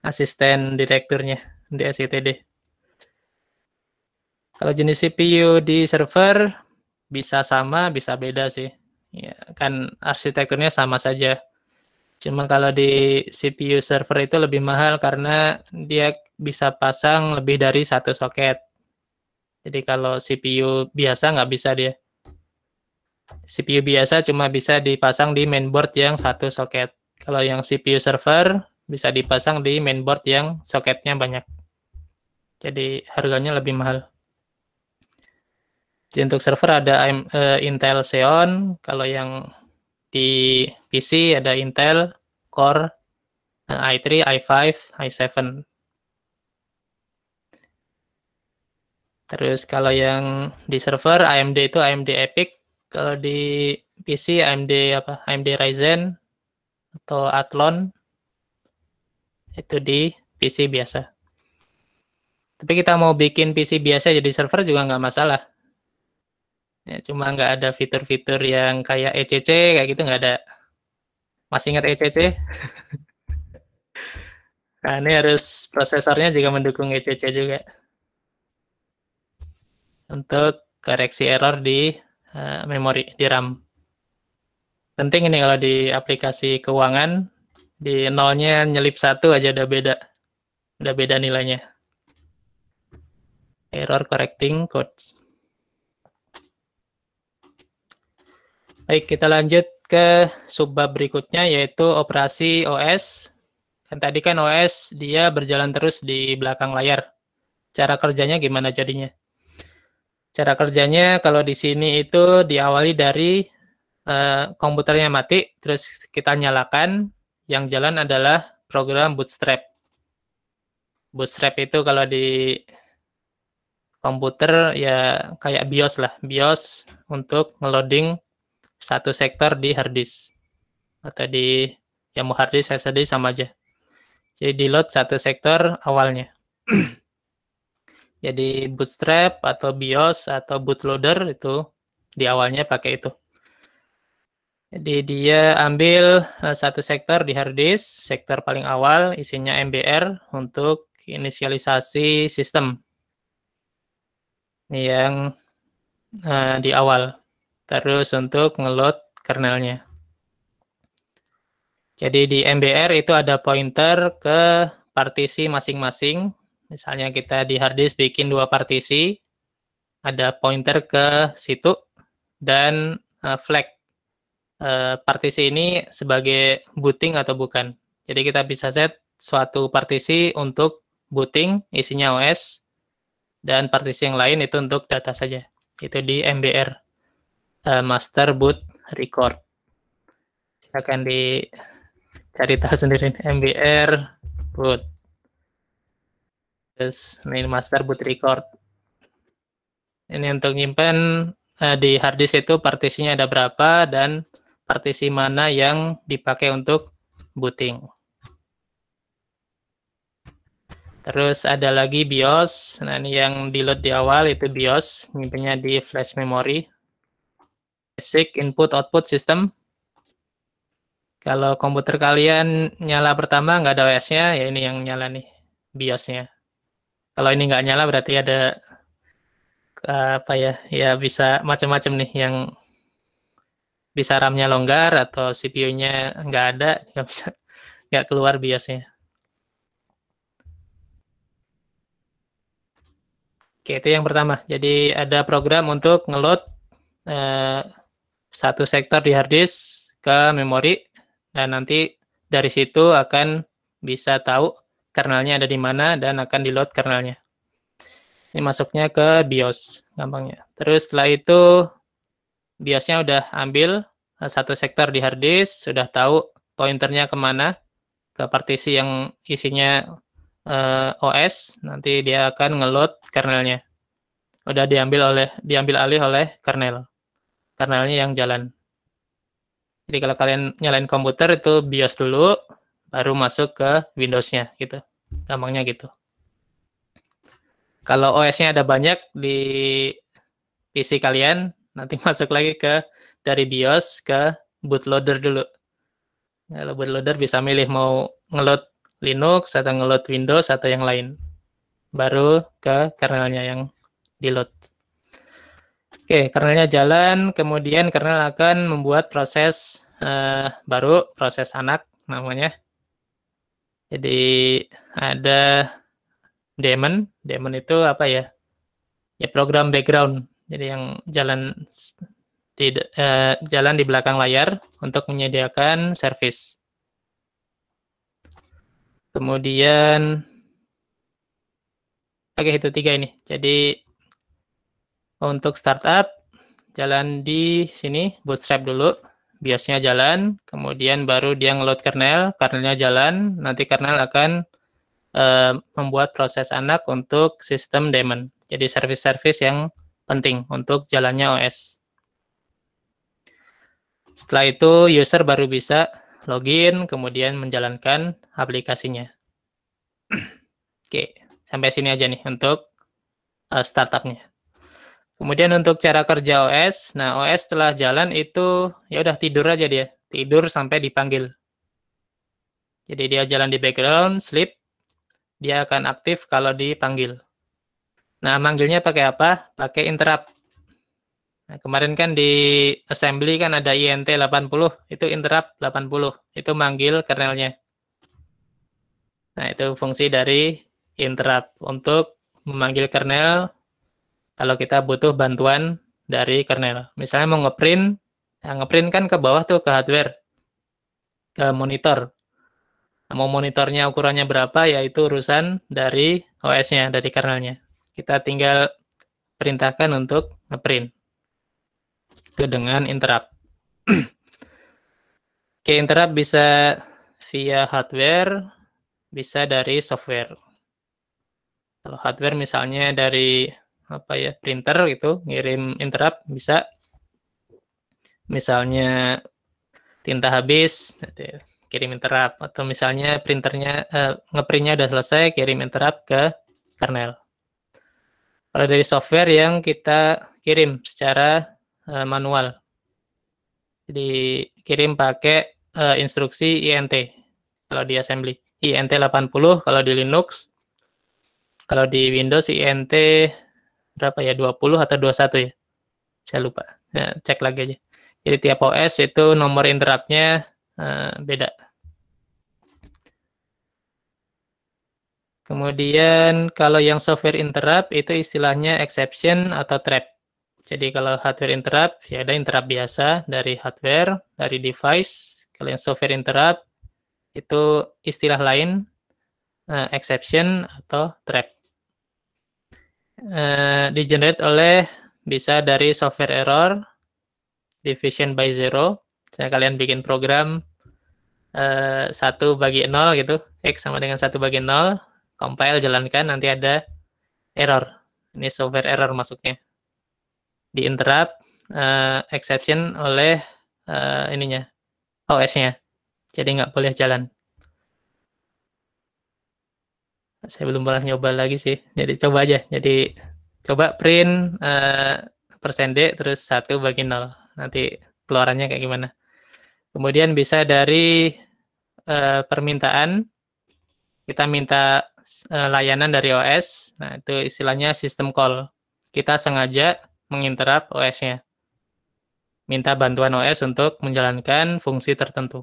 asisten direkturnya di SCTD. Kalau jenis CPU di server bisa sama, bisa beda sih. Ya, kan arsitekturnya sama saja. Cuma kalau di CPU server itu lebih mahal karena dia bisa pasang lebih dari satu soket. Jadi kalau CPU biasa nggak bisa dia. CPU biasa cuma bisa dipasang di mainboard yang satu soket. Kalau yang CPU server bisa dipasang di mainboard yang soketnya banyak. Jadi harganya lebih mahal. Jadi untuk server ada eh, Intel Xeon, kalau yang di PC ada Intel Core i3, i5, i7. Terus kalau yang di server AMD itu AMD EPIC kalau di PC AMD apa? AMD Ryzen atau Athlon itu di PC biasa. Tapi kita mau bikin PC biasa jadi server juga nggak masalah. Ya, cuma nggak ada fitur-fitur yang kayak ECC kayak gitu nggak ada. Masih ingat ECC? [laughs] nah ini harus prosesornya juga mendukung ECC juga. Untuk koreksi error di Eh, memori di RAM. Penting ini kalau di aplikasi keuangan di nolnya nyelip satu aja udah beda, udah beda nilainya. Error correcting codes. Baik, kita lanjut ke subbab berikutnya yaitu operasi OS. Kan tadi kan OS dia berjalan terus di belakang layar. Cara kerjanya gimana jadinya? Cara kerjanya kalau di sini itu diawali dari uh, komputernya mati, terus kita nyalakan, yang jalan adalah program Bootstrap. Bootstrap itu kalau di komputer ya kayak BIOS lah, BIOS untuk ngeloading satu sektor di harddisk atau di yang mau harddisk SSD sama aja. Jadi di load satu sektor awalnya. [clears throat] Jadi bootstrap atau BIOS atau bootloader itu di awalnya pakai itu. Jadi dia ambil eh, satu sektor di hard disk, sektor paling awal isinya MBR untuk inisialisasi sistem yang uh, di awal. Terus untuk ngeload kernelnya. Jadi di MBR itu ada pointer ke partisi masing-masing Misalnya kita di hard bikin dua partisi, ada pointer ke situ dan uh, flag uh, partisi ini sebagai booting atau bukan. Jadi kita bisa set suatu partisi untuk booting isinya OS dan partisi yang lain itu untuk data saja. Itu di MBR uh, eh, master boot record. Akan dicari tahu sendiri MBR boot. Terus ini master boot record. Ini untuk nyimpan uh, eh, di hard disk itu partisinya ada berapa dan partisi mana yang dipakai untuk booting. Terus ada lagi BIOS. Nah, ini yang di-load di awal itu BIOS, nyimpennya di flash memory. Basic input output system. Kalau komputer kalian nyala pertama nggak ada OS-nya, ya ini yang nyala nih BIOS-nya. Kalau ini nggak nyala berarti ada apa ya? Ya bisa macam-macam nih yang bisa ramnya longgar atau CPU-nya nggak ada, nggak bisa nggak keluar biasanya. Oke, itu yang pertama. Jadi ada program untuk ngeload uh, satu sektor di hard ke memori dan nanti dari situ akan bisa tahu kernelnya ada di mana dan akan di load kernelnya. Ini masuknya ke BIOS gampangnya. Terus setelah itu BIOSnya udah ambil eh, satu sektor di hard disk, sudah tahu pointernya kemana ke partisi yang isinya eh, OS. Nanti dia akan ngeload kernelnya. Udah diambil oleh diambil alih oleh kernel. Kernelnya yang jalan. Jadi kalau kalian nyalain komputer itu BIOS dulu, baru masuk ke Windows-nya gitu. Gampangnya gitu. Kalau OS-nya ada banyak di PC kalian, nanti [laughs] masuk lagi ke dari BIOS ke bootloader dulu. Kalau bootloader bisa milih mau ngeload Linux atau ngeload Windows atau yang lain. Baru ke kernelnya yang di load. Oke, kernelnya jalan, kemudian kernel akan membuat proses uh, baru, proses anak namanya. Jadi ada daemon, daemon itu apa ya? Ya program background. Jadi yang jalan di uh, jalan di belakang layar untuk menyediakan service. Kemudian oke okay, itu tiga ini. Jadi untuk startup jalan di sini bootstrap dulu biasnya jalan, kemudian baru dia ngeload kernel, kernelnya jalan, nanti kernel akan uh, membuat proses anak untuk sistem daemon. Jadi service-service yang penting untuk jalannya OS. Setelah itu user baru bisa login, kemudian menjalankan aplikasinya. [clears throat] Oke, sampai sini aja nih untuk eh, startupnya. Kemudian untuk cara kerja OS, nah OS setelah jalan itu ya udah tidur aja dia, tidur sampai dipanggil. Jadi dia jalan di background, sleep, dia akan aktif kalau dipanggil. Nah, manggilnya pakai apa? Pakai interrupt. Nah, kemarin kan di assembly kan ada INT 80, itu interrupt 80, itu manggil kernelnya. Nah, itu fungsi dari interrupt untuk memanggil kernel kalau kita butuh bantuan dari kernel. Misalnya mau ngeprint, ya ngeprint kan ke bawah tuh ke hardware, ke monitor. Nah, mau monitornya ukurannya berapa, yaitu urusan dari OS-nya, dari kernelnya. Kita tinggal perintahkan untuk ngeprint. Itu dengan interrupt. [clears throat] Oke, interrupt bisa via hardware, bisa dari software. Kalau hardware misalnya dari apa ya printer gitu ngirim interrupt bisa misalnya tinta habis kirim interrupt atau misalnya printernya uh, ngeprintnya udah selesai kirim interrupt ke kernel kalau dari software yang kita kirim secara uh, manual jadi kirim pakai uh, instruksi INT kalau di assembly INT 80 kalau di Linux kalau di Windows INT berapa ya 20 atau 21 ya saya lupa ya, cek lagi aja jadi tiap OS itu nomor interruptnya uh, eh, beda kemudian kalau yang software interrupt itu istilahnya exception atau trap jadi kalau hardware interrupt ya ada interrupt biasa dari hardware dari device kalau yang software interrupt itu istilah lain uh, exception atau trap uh, eh, di generate oleh bisa dari software error division by zero. Saya kalian bikin program eh, satu uh, bagi nol gitu, x sama dengan satu bagi nol, compile jalankan nanti ada error. Ini software error masuknya. Di interrupt uh, eh, exception oleh uh, ininya OS-nya. Jadi nggak boleh jalan. Saya belum pernah nyoba lagi sih. Jadi coba aja. Jadi coba print uh, eh, persen D terus satu bagi nol. Nanti keluarannya kayak gimana. Kemudian bisa dari uh, permintaan kita minta uh, layanan dari OS. Nah, itu istilahnya sistem call. Kita sengaja menginterap OS-nya. Minta bantuan OS untuk menjalankan fungsi tertentu.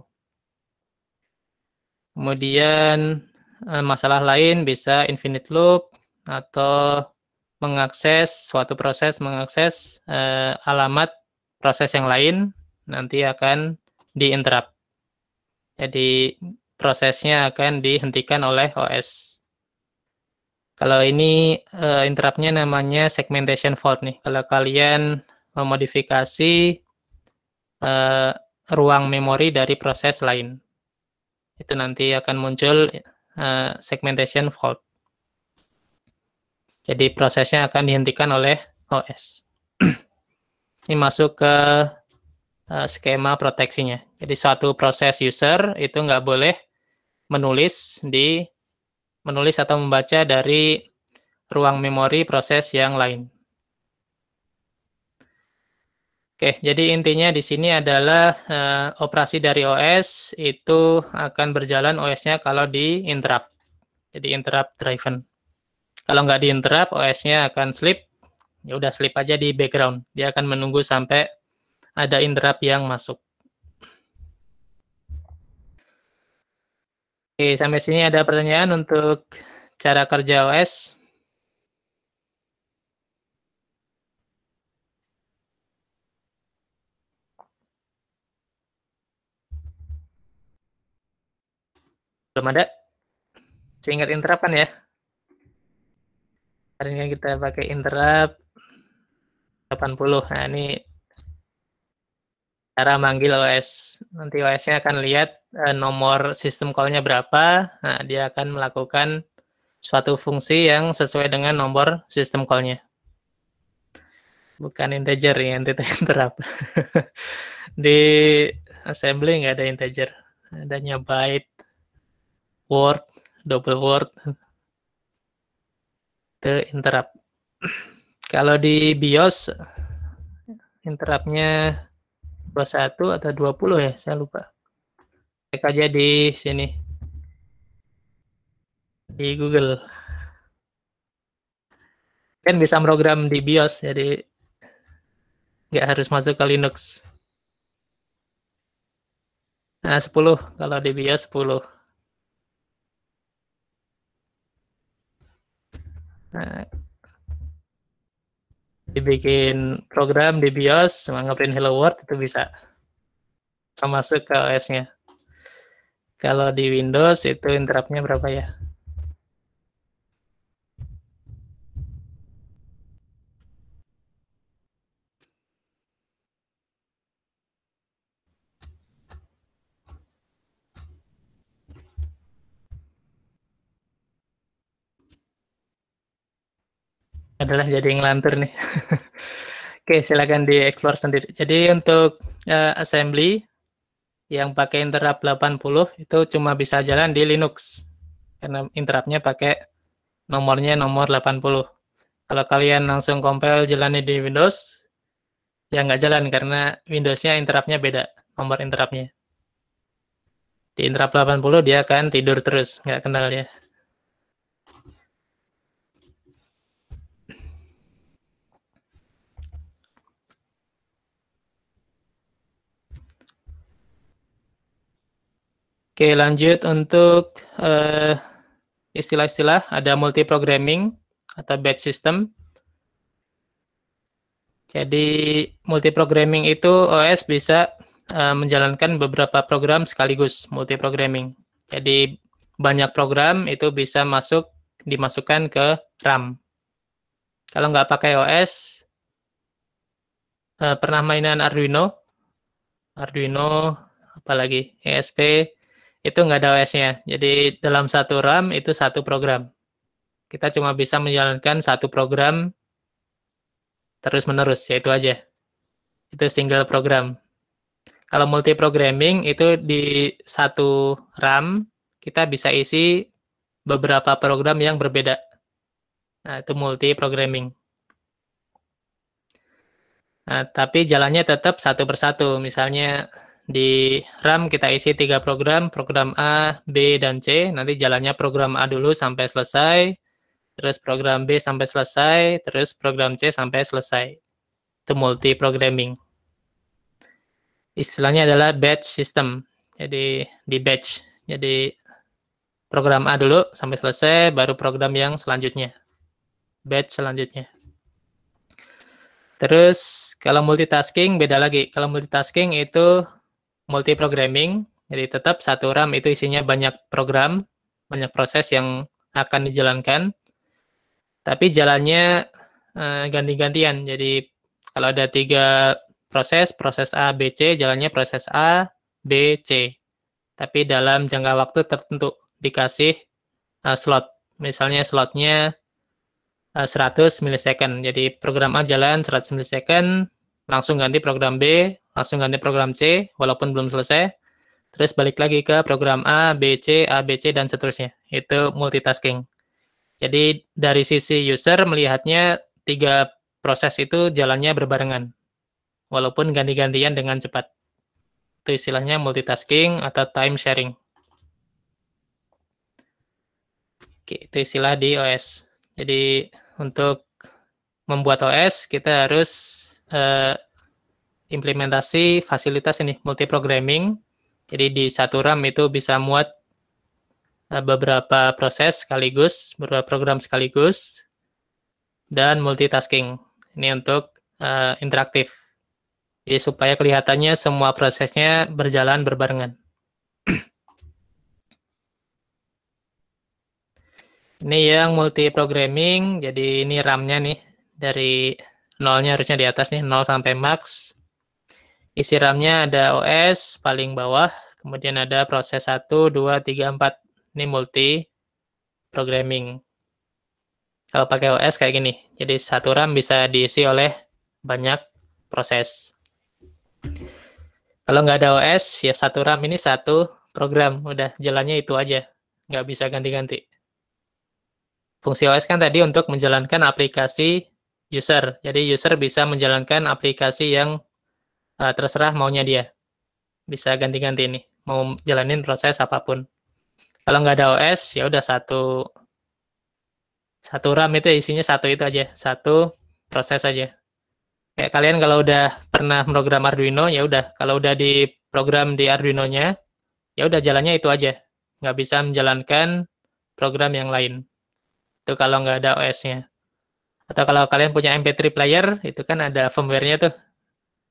Kemudian Eh, masalah lain bisa infinite loop atau mengakses suatu proses mengakses uh, alamat proses yang lain nanti akan diinterap Jadi prosesnya akan dihentikan oleh OS. Kalau ini eh, interrupt-nya namanya segmentation fault nih. Kalau kalian memodifikasi uh, ruang memori dari proses lain, itu nanti akan muncul Eh, segmentation fault. Jadi prosesnya akan dihentikan oleh OS. [clears throat] Ini masuk ke eh, skema proteksinya. Jadi suatu proses user itu nggak boleh menulis di menulis atau membaca dari ruang memori proses yang lain. Oke, jadi intinya di sini adalah uh, operasi dari OS itu akan berjalan OS-nya kalau di interrupt. Jadi interrupt driven. Kalau nggak di interrupt, OS-nya akan sleep. Ya udah sleep aja di background. Dia akan menunggu sampai ada interrupt yang masuk. Oke, sampai sini ada pertanyaan untuk cara kerja OS. Belum ada? Seingat interrupt kan ya? ini kita pakai interrupt 80. Nah, ini cara manggil OS. Nanti OS-nya akan lihat uh, nomor sistem call-nya berapa. Nah, dia akan melakukan suatu fungsi yang sesuai dengan nomor sistem call-nya. Bukan integer ya, [laughs] interrupt. [laughs] Di assembly nggak ada integer. Adanya byte word, double word, the interrupt. Kalau di BIOS, interruptnya 21 atau 20 ya, saya lupa. Cek aja di sini, di Google. Kan bisa program di BIOS, jadi nggak harus masuk ke Linux. Nah, 10 kalau di BIOS 10. Nah, dibikin program di BIOS, ngeprint Hello World itu bisa sama masuk ke OS-nya. Kalau di Windows itu interruptnya berapa ya? adalah jadi ngelantur nih. [laughs] Oke, silakan dieksplor sendiri. Jadi untuk uh, assembly yang pakai interrupt 80 itu cuma bisa jalan di Linux. Karena interruptnya pakai nomornya nomor 80. Kalau kalian langsung compile jalannya di Windows, ya nggak jalan karena Windows-nya interruptnya beda, nomor interruptnya. Di interrupt 80 dia akan tidur terus, nggak kenal ya. Oke, lanjut untuk istilah eh, istilah-istilah ada multi programming atau batch system. Jadi multi programming itu OS bisa uh, menjalankan beberapa program sekaligus multi programming. Jadi banyak program itu bisa masuk dimasukkan ke RAM. Kalau nggak pakai OS, uh, eh, pernah mainan Arduino, Arduino, apalagi ESP, itu nggak ada OS-nya. Jadi dalam satu RAM itu satu program. Kita cuma bisa menjalankan satu program terus-menerus, yaitu aja. Itu single program. Kalau multi programming itu di satu RAM kita bisa isi beberapa program yang berbeda. Nah, itu multi programming. Nah, tapi jalannya tetap satu persatu. Misalnya di RAM kita isi tiga program, program A, B, dan C. Nanti jalannya program A dulu sampai selesai, terus program B sampai selesai, terus program C sampai selesai. Itu multi programming. Istilahnya adalah batch system. Jadi di batch. Jadi program A dulu sampai selesai, baru program yang selanjutnya. Batch selanjutnya. Terus kalau multitasking beda lagi. Kalau multitasking itu Multi programming Jadi tetap satu RAM itu isinya banyak program, banyak proses yang akan dijalankan. Tapi jalannya uh, ganti-gantian. Jadi kalau ada tiga proses, proses A, B, C, jalannya proses A, B, C. Tapi dalam jangka waktu tertentu dikasih uh, slot. Misalnya slotnya uh, eh, 100 milisecond. Jadi program A jalan 100 milisecond, langsung ganti program B langsung ganti program C walaupun belum selesai. Terus balik lagi ke program A, B, C, A, B, C, dan seterusnya. Itu multitasking. Jadi dari sisi user melihatnya tiga proses itu jalannya berbarengan. Walaupun ganti-gantian dengan cepat. Itu istilahnya multitasking atau time sharing. Oke, itu istilah di OS. Jadi untuk membuat OS kita harus eh, implementasi fasilitas ini multi programming. Jadi di satu RAM itu bisa muat eh, beberapa proses sekaligus, beberapa program sekaligus, dan multitasking. Ini untuk uh, interaktif. Jadi supaya kelihatannya semua prosesnya berjalan berbarengan. [clears throat] ini yang multi programming, jadi ini RAM-nya nih, dari nolnya harusnya di atas nih, 0 sampai max, isi RAM-nya ada OS paling bawah, kemudian ada proses 1, 2, 3, 4. Ini multi programming. Kalau pakai OS kayak gini. Jadi satu RAM bisa diisi oleh banyak proses. Kalau nggak ada OS, ya satu RAM ini satu program. Udah jalannya itu aja. Nggak bisa ganti-ganti. Fungsi OS kan tadi untuk menjalankan aplikasi user. Jadi user bisa menjalankan aplikasi yang uh, terserah maunya dia. Bisa ganti-ganti nih, mau jalanin proses apapun. Kalau nggak ada OS, ya udah satu satu RAM itu isinya satu itu aja, satu proses aja. Kayak kalian kalau udah pernah program Arduino, ya udah kalau udah di program di Arduino-nya, ya udah jalannya itu aja. Nggak bisa menjalankan program yang lain. Itu kalau nggak ada OS-nya. Atau kalau kalian punya MP3 player, itu kan ada firmware-nya tuh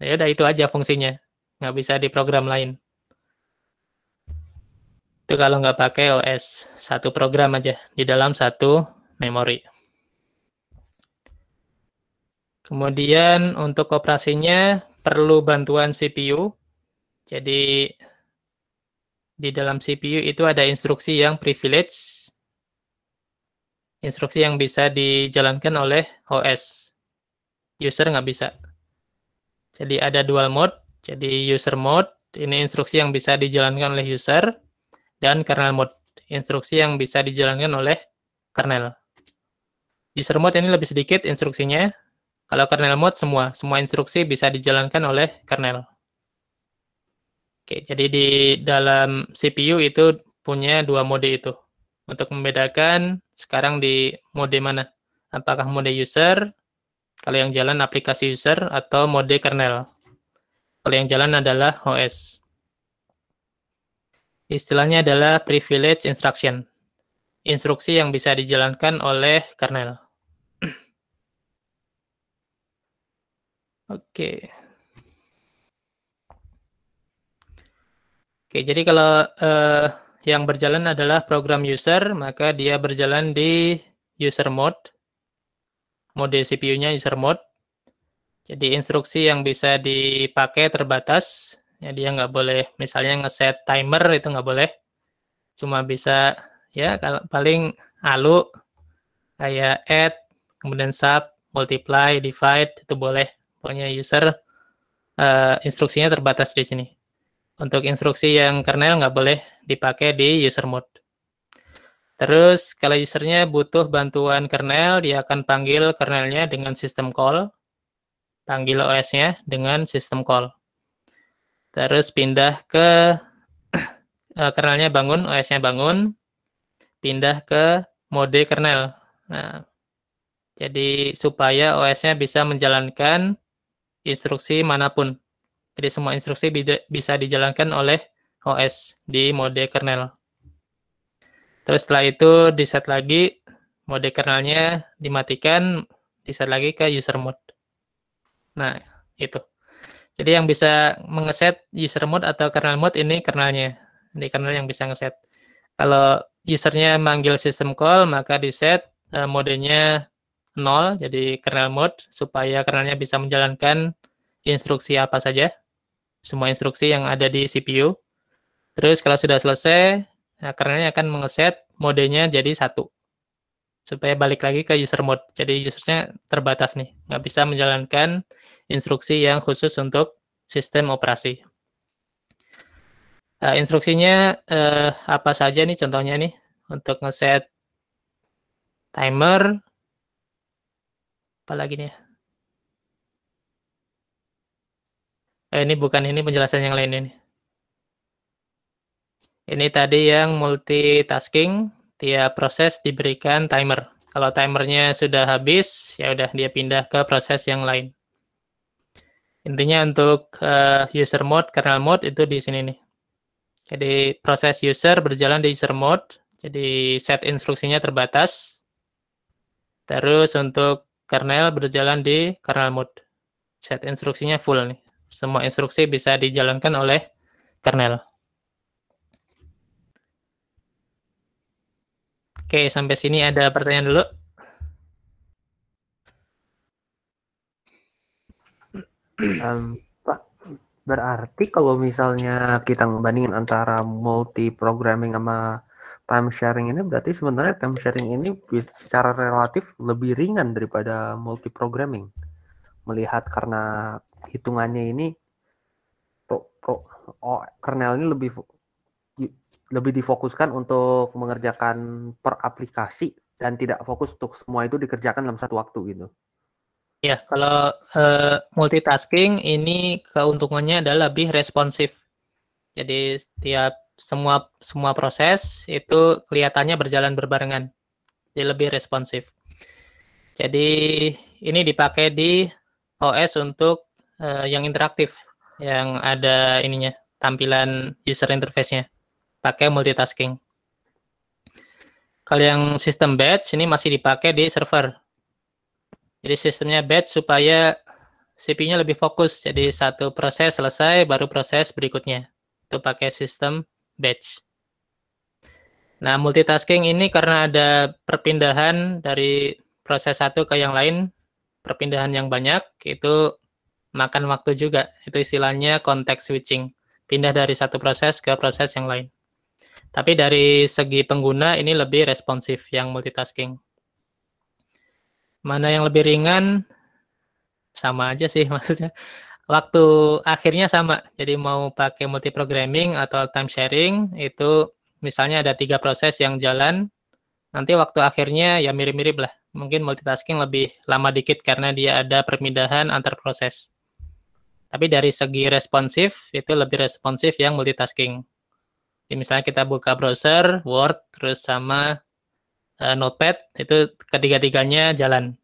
ya udah itu aja fungsinya nggak bisa di program lain itu kalau nggak pakai OS satu program aja di dalam satu memori kemudian untuk operasinya perlu bantuan CPU jadi di dalam CPU itu ada instruksi yang privilege, instruksi yang bisa dijalankan oleh OS. User nggak bisa. Jadi ada dual mode, jadi user mode, ini instruksi yang bisa dijalankan oleh user, dan kernel mode, instruksi yang bisa dijalankan oleh kernel. User mode ini lebih sedikit instruksinya, kalau kernel mode semua, semua instruksi bisa dijalankan oleh kernel. Oke, jadi di dalam CPU itu punya dua mode itu. Untuk membedakan sekarang di mode mana? Apakah mode user kalau yang jalan aplikasi user atau mode kernel. Kalau yang jalan adalah OS. Istilahnya adalah privilege instruction. Instruksi yang bisa dijalankan oleh kernel. Oke. Okay. Oke, jadi kalau uh, yang berjalan adalah program user, maka dia berjalan di user mode mode CPU-nya user mode. Jadi instruksi yang bisa dipakai terbatas. Jadi ya, dia nggak boleh misalnya ngeset timer itu nggak boleh. Cuma bisa ya kalau paling alu kayak add, kemudian sub, multiply, divide itu boleh. Pokoknya user uh, instruksinya terbatas di sini. Untuk instruksi yang kernel nggak boleh dipakai di user mode. Terus kalau usernya butuh bantuan kernel, dia akan panggil kernelnya dengan sistem call, panggil OS-nya dengan sistem call. Terus pindah ke eh, kernelnya bangun, OS-nya bangun, pindah ke mode kernel. Nah, jadi supaya OS-nya bisa menjalankan instruksi manapun. Jadi semua instruksi bisa dijalankan oleh OS di mode kernel. Terus setelah itu di set lagi mode kernelnya dimatikan, di set lagi ke user mode. Nah, itu. Jadi yang bisa mengeset user mode atau kernel mode ini kernelnya. Ini kernel yang bisa ngeset. Kalau usernya manggil system call, maka di set eh, modenya 0, jadi kernel mode, supaya kernelnya bisa menjalankan instruksi apa saja, semua instruksi yang ada di CPU. Terus kalau sudah selesai, Nah, ini akan mengeset modenya jadi satu supaya balik lagi ke user mode. Jadi usernya terbatas nih, nggak bisa menjalankan instruksi yang khusus untuk sistem operasi. Uh, instruksinya uh, apa saja nih contohnya nih untuk ngeset timer, Apa lagi nih ya? eh, ini bukan ini penjelasan yang lain ini ini tadi yang multitasking, tiap proses diberikan timer. Kalau timernya sudah habis, ya udah dia pindah ke proses yang lain. Intinya untuk uh, user mode, kernel mode itu di sini nih. Jadi proses user berjalan di user mode, jadi set instruksinya terbatas. Terus untuk kernel berjalan di kernel mode. Set instruksinya full nih. Semua instruksi bisa dijalankan oleh kernel. Oke, sampai sini ada pertanyaan dulu. Um, Pak, berarti kalau misalnya kita membandingkan antara multi programming sama time sharing ini berarti sebenarnya time sharing ini secara relatif lebih ringan daripada multi programming. Melihat karena hitungannya ini pro, pro oh, kernel ini lebih lebih difokuskan untuk mengerjakan per aplikasi dan tidak fokus untuk semua itu dikerjakan dalam satu waktu gitu. Ya, kalau uh, multitasking ini keuntungannya adalah lebih responsif. Jadi setiap semua semua proses itu kelihatannya berjalan berbarengan. Jadi lebih responsif. Jadi ini dipakai di OS untuk uh, yang interaktif, yang ada ininya, tampilan user interface-nya pakai multitasking. Kalau yang sistem batch ini masih dipakai di server. Jadi sistemnya batch supaya CPU-nya lebih fokus. Jadi satu proses selesai baru proses berikutnya. Itu pakai sistem batch. Nah, multitasking ini karena ada perpindahan dari proses satu ke yang lain, perpindahan yang banyak itu makan waktu juga. Itu istilahnya context switching, pindah dari satu proses ke proses yang lain. Tapi dari segi pengguna ini lebih responsif yang multitasking. Mana yang lebih ringan? Sama aja sih [laughs] maksudnya. Waktu akhirnya sama. Jadi mau pakai multiprogramming atau time sharing itu misalnya ada tiga proses yang jalan. Nanti waktu akhirnya ya mirip-mirip lah. Mungkin multitasking lebih lama dikit karena dia ada perpindahan antar proses. Tapi dari segi responsif itu lebih responsif yang multitasking. Jadi misalnya kita buka browser Word terus sama uh, Notepad itu ketiga-tiganya jalan.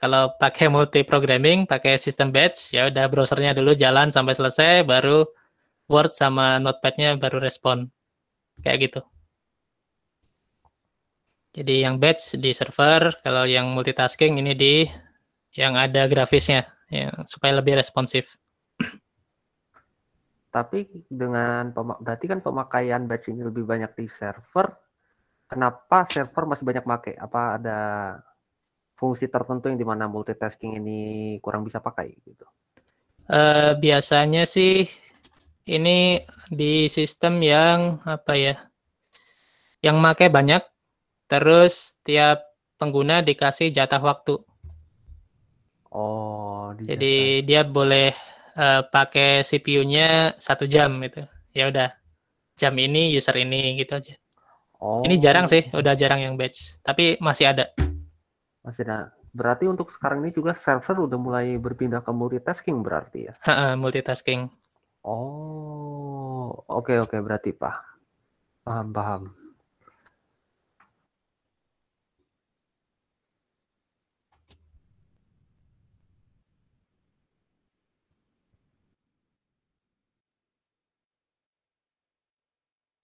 Kalau pakai [laughs] multi programming, pakai sistem batch, ya udah browsernya dulu jalan sampai selesai, baru Word sama Notepadnya baru respon. Kayak gitu. Jadi yang batch di server, kalau yang multitasking ini di yang ada grafisnya, ya, supaya lebih responsif. Tapi dengan berarti kan pemakaian batch ini lebih banyak di server, kenapa server masih banyak pakai? Apa ada fungsi tertentu yang dimana multitasking ini kurang bisa pakai gitu? Uh, biasanya sih ini di sistem yang apa ya? Yang pakai banyak, terus tiap pengguna dikasih jatah waktu. Oh, jadi dia boleh Eh, pakai CPU-nya satu jam gitu. Ya udah jam ini user ini gitu aja. Oh. Ini jarang sih, udah jarang yang batch, tapi masih ada. Masih ada. Berarti untuk sekarang ini juga server udah mulai berpindah ke multitasking berarti ya? multitasking. Oh, oke okay, oke okay, berarti pak. Paham paham.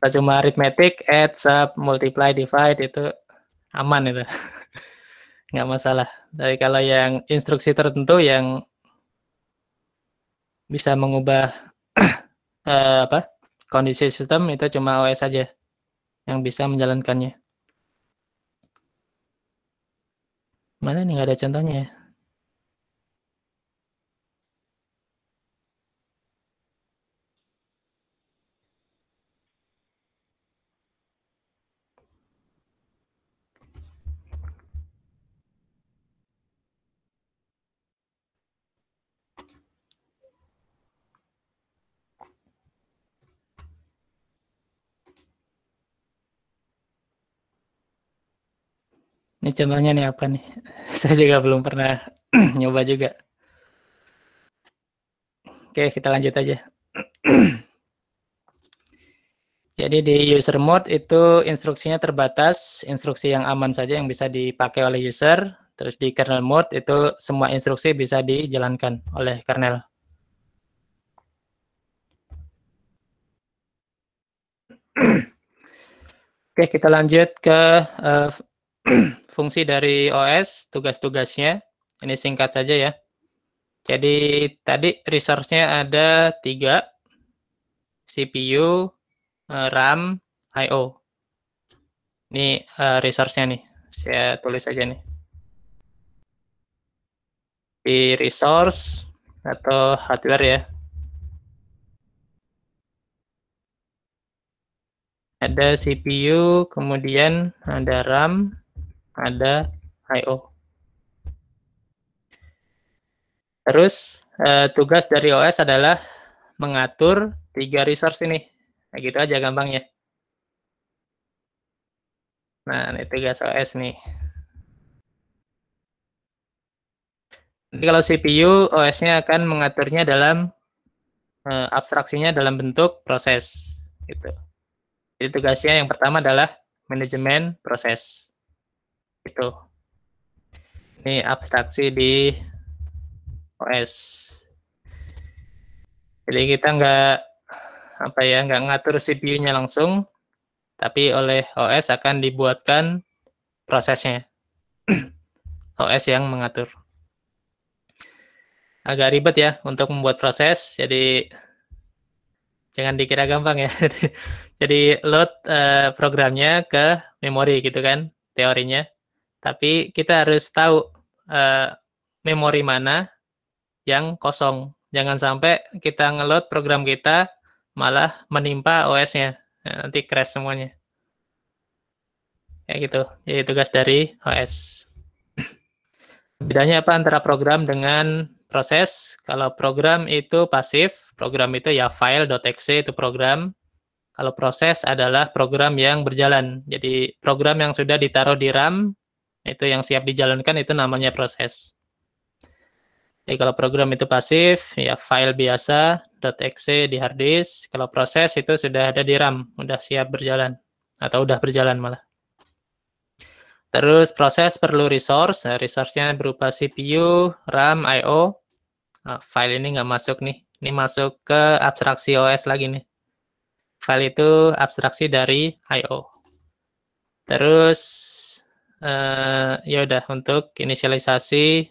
Kalau cuma aritmetik, add, sub, multiply, divide itu aman itu. [laughs] Nggak masalah. Tapi kalau yang instruksi tertentu yang bisa mengubah uh, [clears throat] apa kondisi sistem itu cuma OS saja yang bisa menjalankannya. Mana nih nggak ada contohnya ya? Ini contohnya nih apa nih? [laughs] Saya juga belum pernah [clears throat] nyoba juga. Oke, kita lanjut aja. [clears throat] Jadi di user mode itu instruksinya terbatas, instruksi yang aman saja yang bisa dipakai oleh user. Terus di kernel mode itu semua instruksi bisa dijalankan oleh kernel. [clears throat] Oke, kita lanjut ke uh, [clears throat] fungsi dari OS, tugas-tugasnya. Ini singkat saja ya. Jadi tadi resource-nya ada tiga, CPU, eh, RAM, I.O. Ini eh, resource-nya nih, saya tulis aja nih. Di resource atau hardware ya. Ada CPU, kemudian ada RAM, ada IO. Terus eh, tugas dari OS adalah mengatur tiga resource ini. Nah, gitu aja gampangnya. Nah, ini tugas OS nih. Jadi kalau CPU, OS-nya akan mengaturnya dalam eh, abstraksinya dalam bentuk proses. Gitu. Jadi tugasnya yang pertama adalah manajemen proses itu ini abstraksi di OS jadi kita nggak apa ya nggak ngatur CPU-nya langsung tapi oleh OS akan dibuatkan prosesnya OS [clears throat] yang mengatur agak ribet ya untuk membuat proses jadi jangan dikira gampang ya [laughs] jadi load uh, programnya ke memori gitu kan teorinya tapi kita harus tahu uh, memori mana yang kosong. Jangan sampai kita ngeload program kita malah menimpa OS-nya. Nah, nanti crash semuanya. Kayak gitu. Jadi tugas dari OS. [clears throat] Bedanya apa antara program dengan proses? Kalau program itu pasif, program itu ya file.exe itu program. Kalau proses adalah program yang berjalan. Jadi program yang sudah ditaruh di RAM itu yang siap dijalankan itu namanya proses. Jadi kalau program itu pasif, ya file biasa .exe di harddisk. Kalau proses itu sudah ada di RAM, udah siap berjalan atau udah berjalan malah. Terus proses perlu resource, nah, resource-nya berupa CPU, RAM, I/O. Nah, file ini nggak masuk nih, ini masuk ke abstraksi OS lagi nih. File itu abstraksi dari I/O. Terus uh, ya udah untuk inisialisasi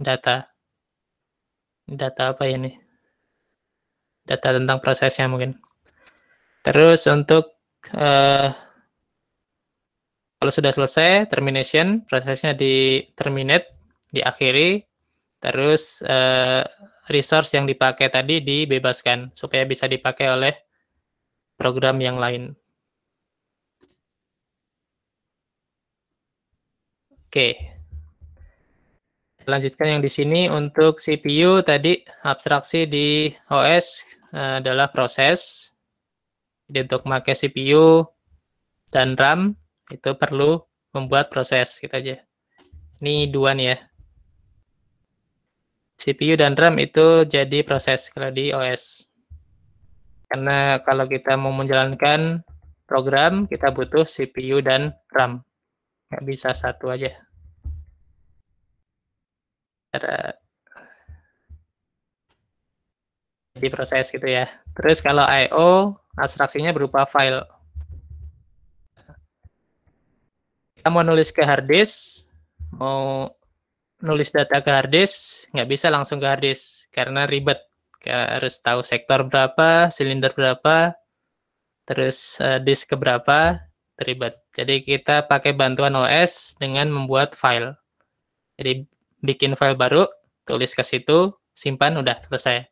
data. Data apa ini? Data tentang prosesnya mungkin. Terus untuk uh, kalau sudah selesai termination, prosesnya di terminate, diakhiri. Terus uh, resource yang dipakai tadi dibebaskan supaya bisa dipakai oleh program yang lain. Oke. Lanjutkan yang di sini untuk CPU tadi abstraksi di OS eh, adalah proses. Jadi untuk memakai CPU dan RAM itu perlu membuat proses gitu aja. Ini dua nih ya. CPU dan RAM itu jadi proses kalau di OS. Karena kalau kita mau menjalankan program, kita butuh CPU dan RAM nggak bisa satu aja cara eh, diproses gitu ya. Terus kalau IO abstraksinya berupa file. Kita mau nulis ke hard disk, mau nulis data ke hard disk, nggak bisa langsung ke hard disk karena ribet. harus tahu sektor berapa, silinder berapa, terus uh, disk berapa terlibat. Jadi kita pakai bantuan OS dengan membuat file. Jadi bikin file baru, tulis ke situ, simpan, udah selesai.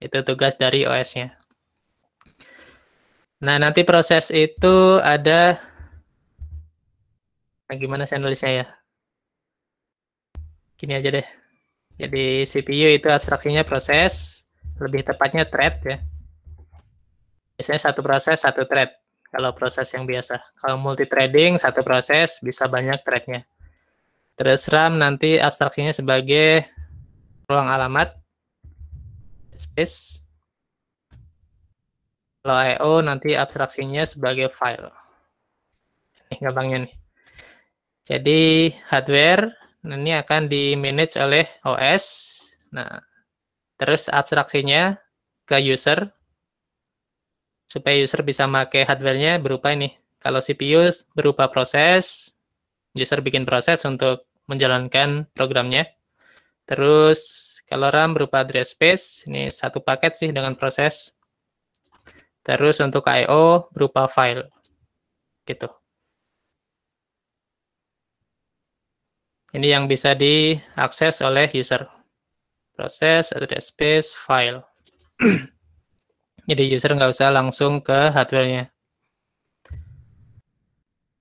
Itu tugas dari OS-nya. Nah, nanti proses itu ada nah, gimana saya nulisnya ya? Gini aja deh. Jadi CPU itu abstraksinya proses, lebih tepatnya thread ya. Biasanya satu proses, satu thread kalau proses yang biasa. Kalau multi trading satu proses bisa banyak tracknya. Terus RAM nanti abstraksinya sebagai ruang alamat space. Kalau IO nanti abstraksinya sebagai file. Ini gampangnya nih. Jadi hardware ini akan di manage oleh OS. Nah, terus abstraksinya ke user supaya user bisa pakai hardware-nya berupa ini. Kalau CPU berupa proses, user bikin proses untuk menjalankan programnya. Terus kalau RAM berupa address space, ini satu paket sih dengan proses. Terus untuk I.O. berupa file. Gitu. Ini yang bisa diakses oleh user. Proses, address space, file. [clears throat] Jadi user nggak usah langsung ke hardware-nya.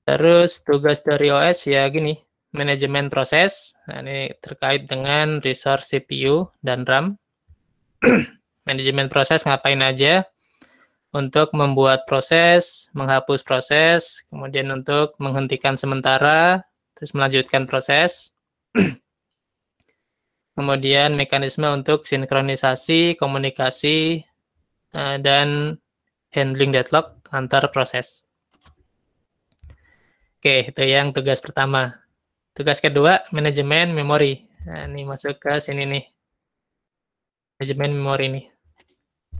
Terus tugas dari OS ya gini, manajemen proses. Nah, ini terkait dengan resource CPU dan RAM. [clears throat] manajemen proses ngapain aja untuk membuat proses, menghapus proses, kemudian untuk menghentikan sementara, terus melanjutkan proses. [clears throat] kemudian mekanisme untuk sinkronisasi, komunikasi, Eh, dan handling deadlock antar proses. Oke, itu yang tugas pertama. Tugas kedua, manajemen memori. Nah, ini masuk ke sini nih. Manajemen memori ini.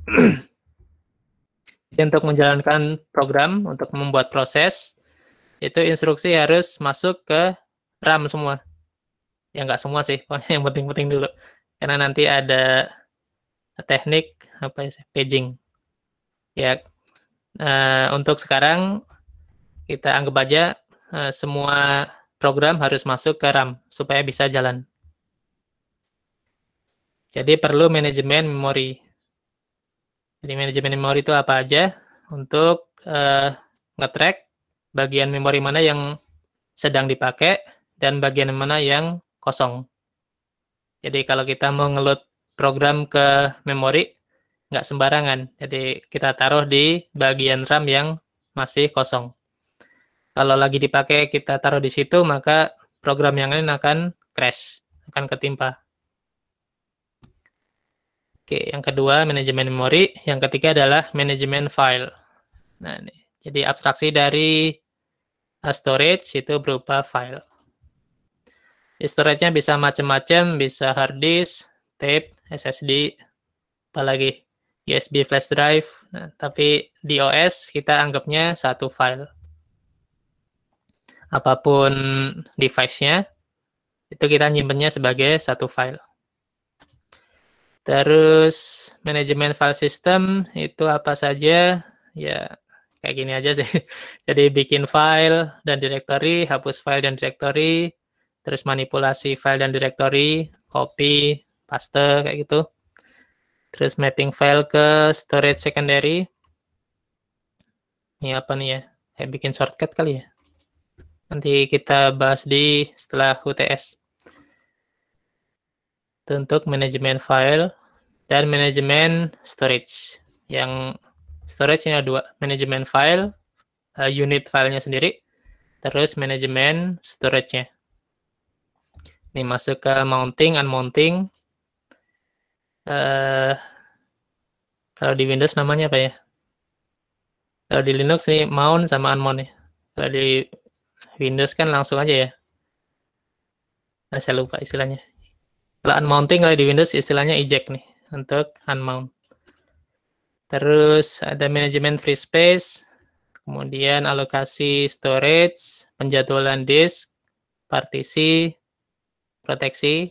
[clears throat] Jadi untuk menjalankan program, untuk membuat proses, itu instruksi harus masuk ke RAM semua. Ya nggak semua sih, [laughs] pokoknya yang penting-penting dulu. Karena nanti ada teknik apa ya paging Ya uh, untuk sekarang kita anggap aja uh, semua program harus masuk ke RAM supaya bisa jalan. Jadi perlu manajemen memori. Jadi manajemen memori itu apa aja untuk uh, ngetrack bagian memori mana yang sedang dipakai dan bagian mana yang kosong. Jadi kalau kita mau program ke memori, nggak sembarangan. Jadi kita taruh di bagian RAM yang masih kosong. Kalau lagi dipakai kita taruh di situ, maka program yang lain akan crash, akan ketimpa. Oke, yang kedua manajemen memori, yang ketiga adalah manajemen file. Nah, ini. Jadi abstraksi dari eh, storage itu berupa file. Storage-nya bisa macam-macam, bisa hard disk, tape, SSD, apalagi USB flash drive. Nah, tapi di OS kita anggapnya satu file. Apapun device-nya, itu kita nyimpennya sebagai satu file. Terus manajemen file system itu apa saja? Ya kayak gini aja sih. [laughs] Jadi bikin file dan directory, hapus file dan directory, terus manipulasi file dan directory, copy, paste kayak gitu. Terus mapping file ke storage secondary. Ini apa nih ya? Saya bikin shortcut kali ya. Nanti kita bahas di setelah UTS. Itu untuk manajemen file dan manajemen storage. Yang storage ini ada dua, manajemen file, eh, unit filenya sendiri, terus manajemen storage-nya. Ini masuk ke mounting, unmounting, uh, kalau di Windows namanya apa ya? Kalau di Linux ini mount sama unmount ya. Kalau di Windows kan langsung aja ya. Nah, saya lupa istilahnya. Kalau unmounting kalau di Windows istilahnya eject nih untuk unmount. Terus ada manajemen free space, kemudian alokasi storage, penjadwalan disk, partisi, proteksi,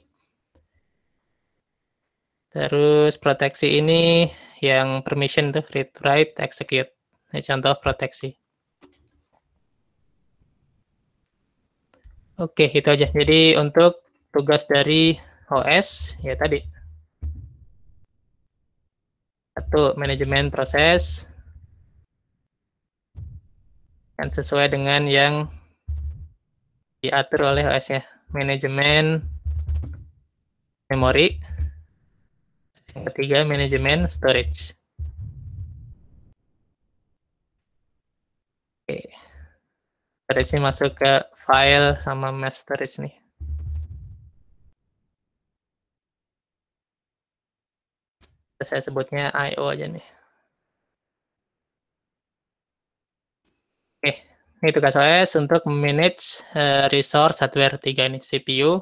Terus proteksi ini yang permission tuh read write execute. Ini contoh proteksi. Oke, itu aja. Jadi untuk tugas dari OS ya tadi. Satu, manajemen proses. Kan sesuai dengan yang diatur oleh OS ya. Manajemen memori Ketiga, manajemen storage. Oke. Storage ini masuk ke file sama mass storage nih. Saya sebutnya I.O. aja nih. Oke, ini tugas OS untuk manage eh, resource hardware tiga ini. CPU,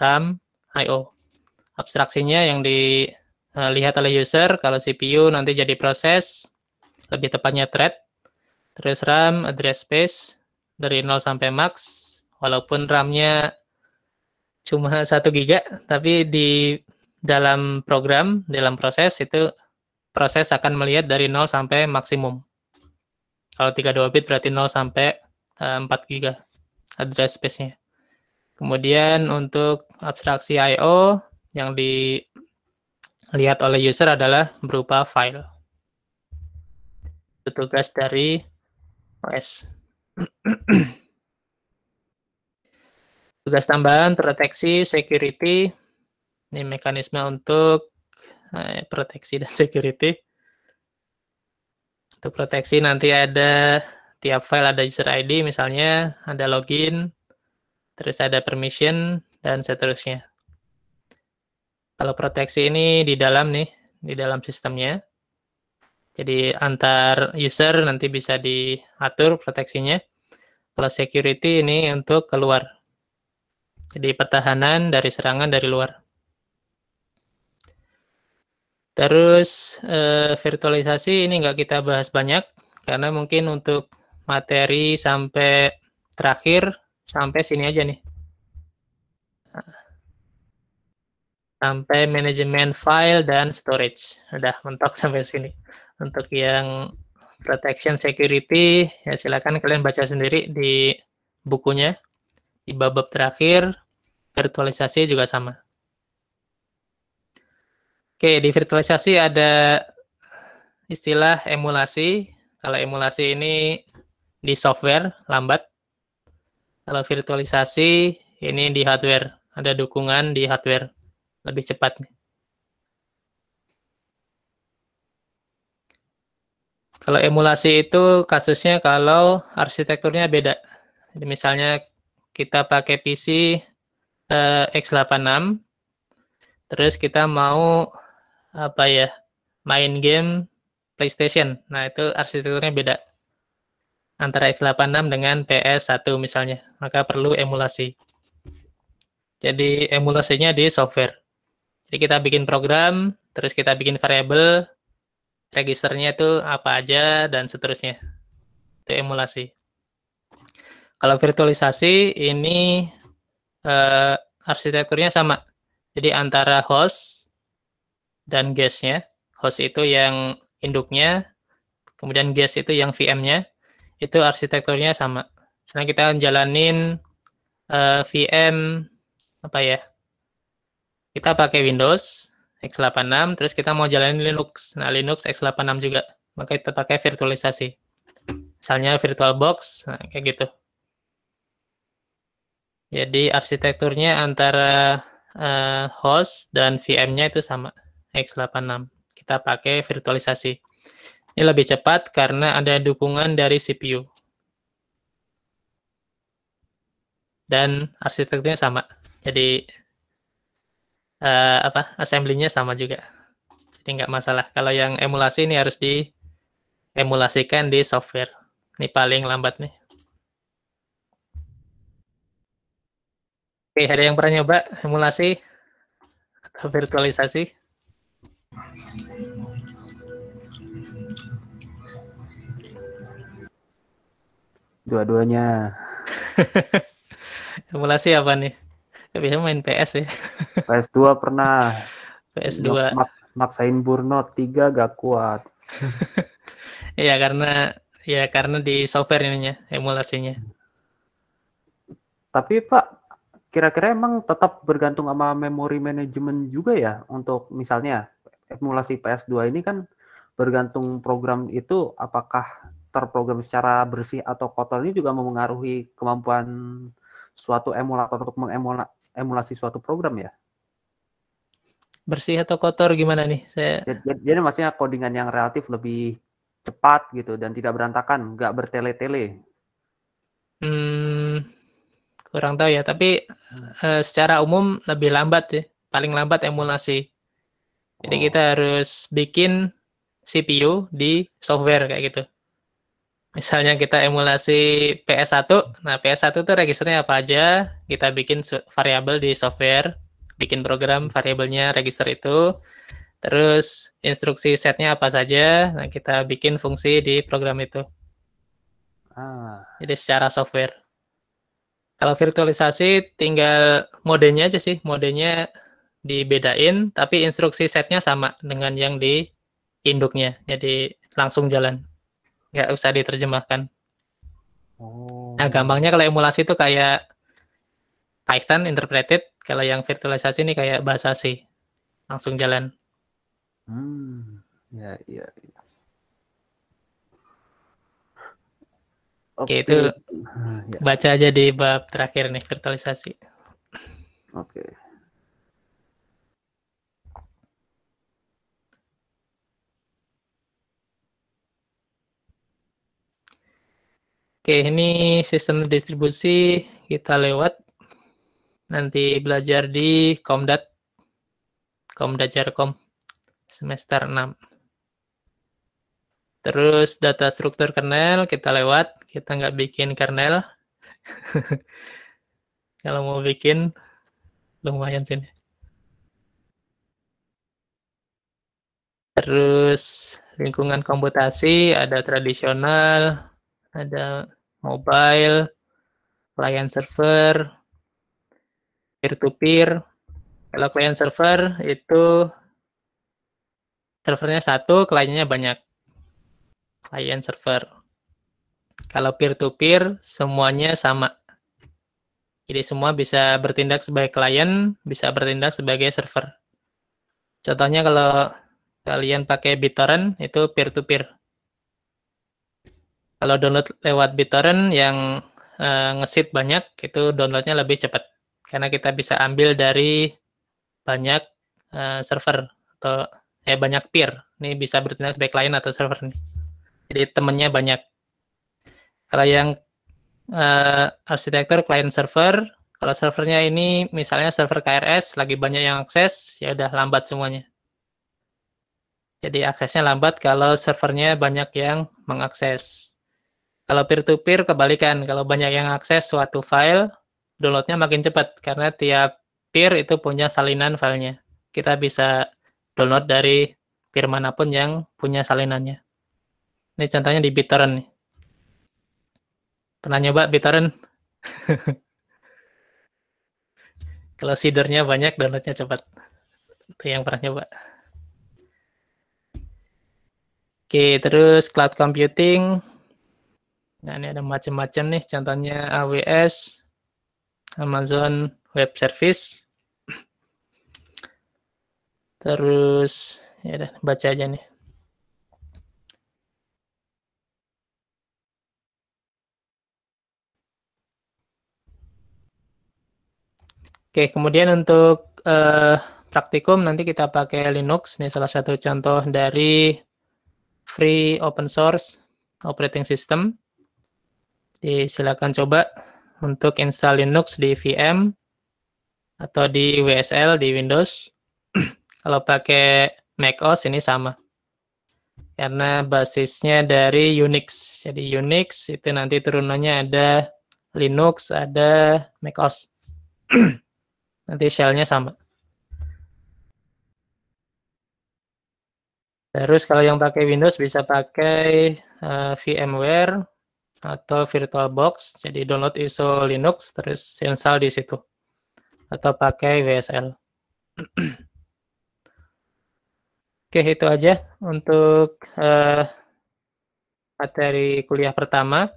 RAM, I.O. Abstraksinya yang di Eh, lihat oleh user. Kalau CPU nanti jadi proses, lebih tepatnya thread. Terus RAM, address space, dari 0 sampai max. Walaupun RAM-nya cuma 1 [laughs] giga, tapi di dalam program, dalam proses itu proses akan melihat dari 0 sampai maksimum. Kalau 32 bit berarti 0 sampai eh, empat 4 giga address space-nya. Kemudian untuk abstraksi I.O. yang di lihat oleh user adalah berupa file. Itu tugas dari OS. [clears throat] tugas tambahan proteksi, security. Ini mekanisme untuk eh, proteksi dan security. Untuk proteksi nanti ada tiap file ada user ID misalnya, ada login, terus ada permission, dan seterusnya. Kalau proteksi ini di dalam nih, di dalam sistemnya. Jadi antar user nanti bisa diatur proteksinya. Kalau security ini untuk keluar. Jadi pertahanan dari serangan dari luar. Terus eh, virtualisasi ini nggak kita bahas banyak karena mungkin untuk materi sampai terakhir sampai sini aja nih. sampai manajemen file dan storage. Udah mentok sampai sini. Untuk yang protection security, ya silakan kalian baca sendiri di bukunya. Di bab-bab terakhir, virtualisasi juga sama. Oke, di virtualisasi ada istilah emulasi. Kalau emulasi ini di software, lambat. Kalau virtualisasi, ini di hardware. Ada dukungan di hardware lebih cepat Kalau emulasi itu kasusnya kalau arsitekturnya beda. Jadi misalnya kita pakai PC eh, x86, terus kita mau apa ya main game PlayStation. Nah itu arsitekturnya beda antara x86 dengan PS1 misalnya. Maka perlu emulasi. Jadi emulasinya di software. Jadi kita bikin program, terus kita bikin variabel, registernya itu apa aja dan seterusnya. Itu emulasi. Kalau virtualisasi ini eh, arsitekturnya sama. Jadi antara host dan guestnya. Host itu yang induknya, kemudian guest itu yang VM-nya. Itu arsitekturnya sama. Sekarang kita jalanin uh, eh, VM apa ya? kita pakai Windows x86 terus kita mau jalanin Linux. Nah, Linux x86 juga. Maka kita pakai virtualisasi. Misalnya VirtualBox, nah kayak gitu. Jadi arsitekturnya antara uh, host dan VM-nya itu sama, x86. Kita pakai virtualisasi. Ini lebih cepat karena ada dukungan dari CPU. Dan arsitekturnya sama. Jadi uh, apa assembly sama juga. Jadi nggak masalah. Kalau yang emulasi ini harus di emulasikan di software. Ini paling lambat nih. Oke, ada yang pernah nyoba emulasi atau virtualisasi? Dua-duanya. [laughs] emulasi apa nih? biasanya main PS ya. [laughs] PS2 pernah. PS2. Mak maksain burnout 3 gak kuat. [laughs] Iya karena ya karena di software ininya emulasinya. Tapi Pak, kira-kira emang tetap bergantung sama memory management juga ya untuk misalnya emulasi PS2 ini kan bergantung program itu apakah terprogram secara bersih atau kotor ini juga mempengaruhi kemampuan suatu emulator untuk mengemulasi? emulasi suatu program ya? Bersih atau kotor gimana nih? Saya jadi, ya, ya, ya jadi maksudnya codingan yang relatif lebih cepat gitu dan tidak berantakan, nggak bertele-tele. Hmm, kurang tahu ya, tapi eh, secara umum lebih lambat sih, paling lambat emulasi. Jadi oh. kita harus bikin CPU di software kayak gitu. Misalnya kita emulasi PS1, nah PS1 itu registernya apa aja, kita bikin variabel di software, bikin program variabelnya register itu, terus instruksi setnya apa saja, nah kita bikin fungsi di program itu. Ah. Jadi secara software. Kalau virtualisasi tinggal modenya aja sih, modenya dibedain, tapi instruksi setnya sama dengan yang di induknya, jadi langsung jalan nggak usah diterjemahkan. Oh. Nah, gampangnya kalau emulasi itu kayak Python interpreted, kalau yang virtualisasi ini kayak bahasa C. Langsung jalan. Hmm. Ya, ya, ya. Oke, okay. itu baca aja di bab terakhir nih virtualisasi. Oke. Okay. Oke, ini sistem distribusi kita lewat. Nanti belajar di Komdat. Komdat Jarkom semester 6. Terus data struktur kernel kita lewat. Kita nggak bikin kernel. [laughs] Kalau mau bikin, lumayan sini. Terus lingkungan komputasi ada tradisional, ada mobile, client server, peer-to-peer. Kalau client server itu servernya satu, kliennya banyak. Client server. Kalau peer-to-peer semuanya sama. Jadi semua bisa bertindak sebagai klien, bisa bertindak sebagai server. Contohnya kalau kalian pakai BitTorrent itu peer-to-peer. peer to peer kalau download lewat BitTorrent yang uh, ngesit banyak, itu downloadnya lebih cepat karena kita bisa ambil dari banyak uh, server atau eh banyak peer. Ini bisa bertindak sebagai client atau server nih. Jadi temennya banyak. Kalau yang uh, arsitektur client server, kalau servernya ini misalnya server KRS lagi banyak yang akses, ya udah lambat semuanya. Jadi aksesnya lambat kalau servernya banyak yang mengakses. Kalau peer-to-peer -peer, kebalikan, kalau banyak yang akses suatu file, downloadnya makin cepat karena tiap peer itu punya salinan filenya. Kita bisa download dari peer manapun yang punya salinannya. Ini contohnya di BitTorrent Pernah nyoba BitTorrent? [laughs] kalau seedernya banyak, downloadnya cepat. Itu yang pernah nyoba. Oke, terus cloud computing Nah, ini ada macam-macam nih, contohnya AWS, Amazon Web Service. Terus, ya udah, baca aja nih. Oke, kemudian untuk eh, praktikum nanti kita pakai Linux. Ini salah satu contoh dari free open source operating system. Jadi silakan coba untuk install Linux di VM atau di WSL di Windows. [clears throat] Kalau pakai macOS ini sama. Karena basisnya dari Unix. Jadi Unix itu nanti turunannya ada Linux, ada macOS. [clears throat] nanti shell-nya sama. Terus kalau yang pakai Windows bisa pakai uh, VMware atau VirtualBox. Jadi download ISO Linux terus install di situ atau pakai WSL. [clears throat] Oke, itu aja untuk uh, materi kuliah pertama.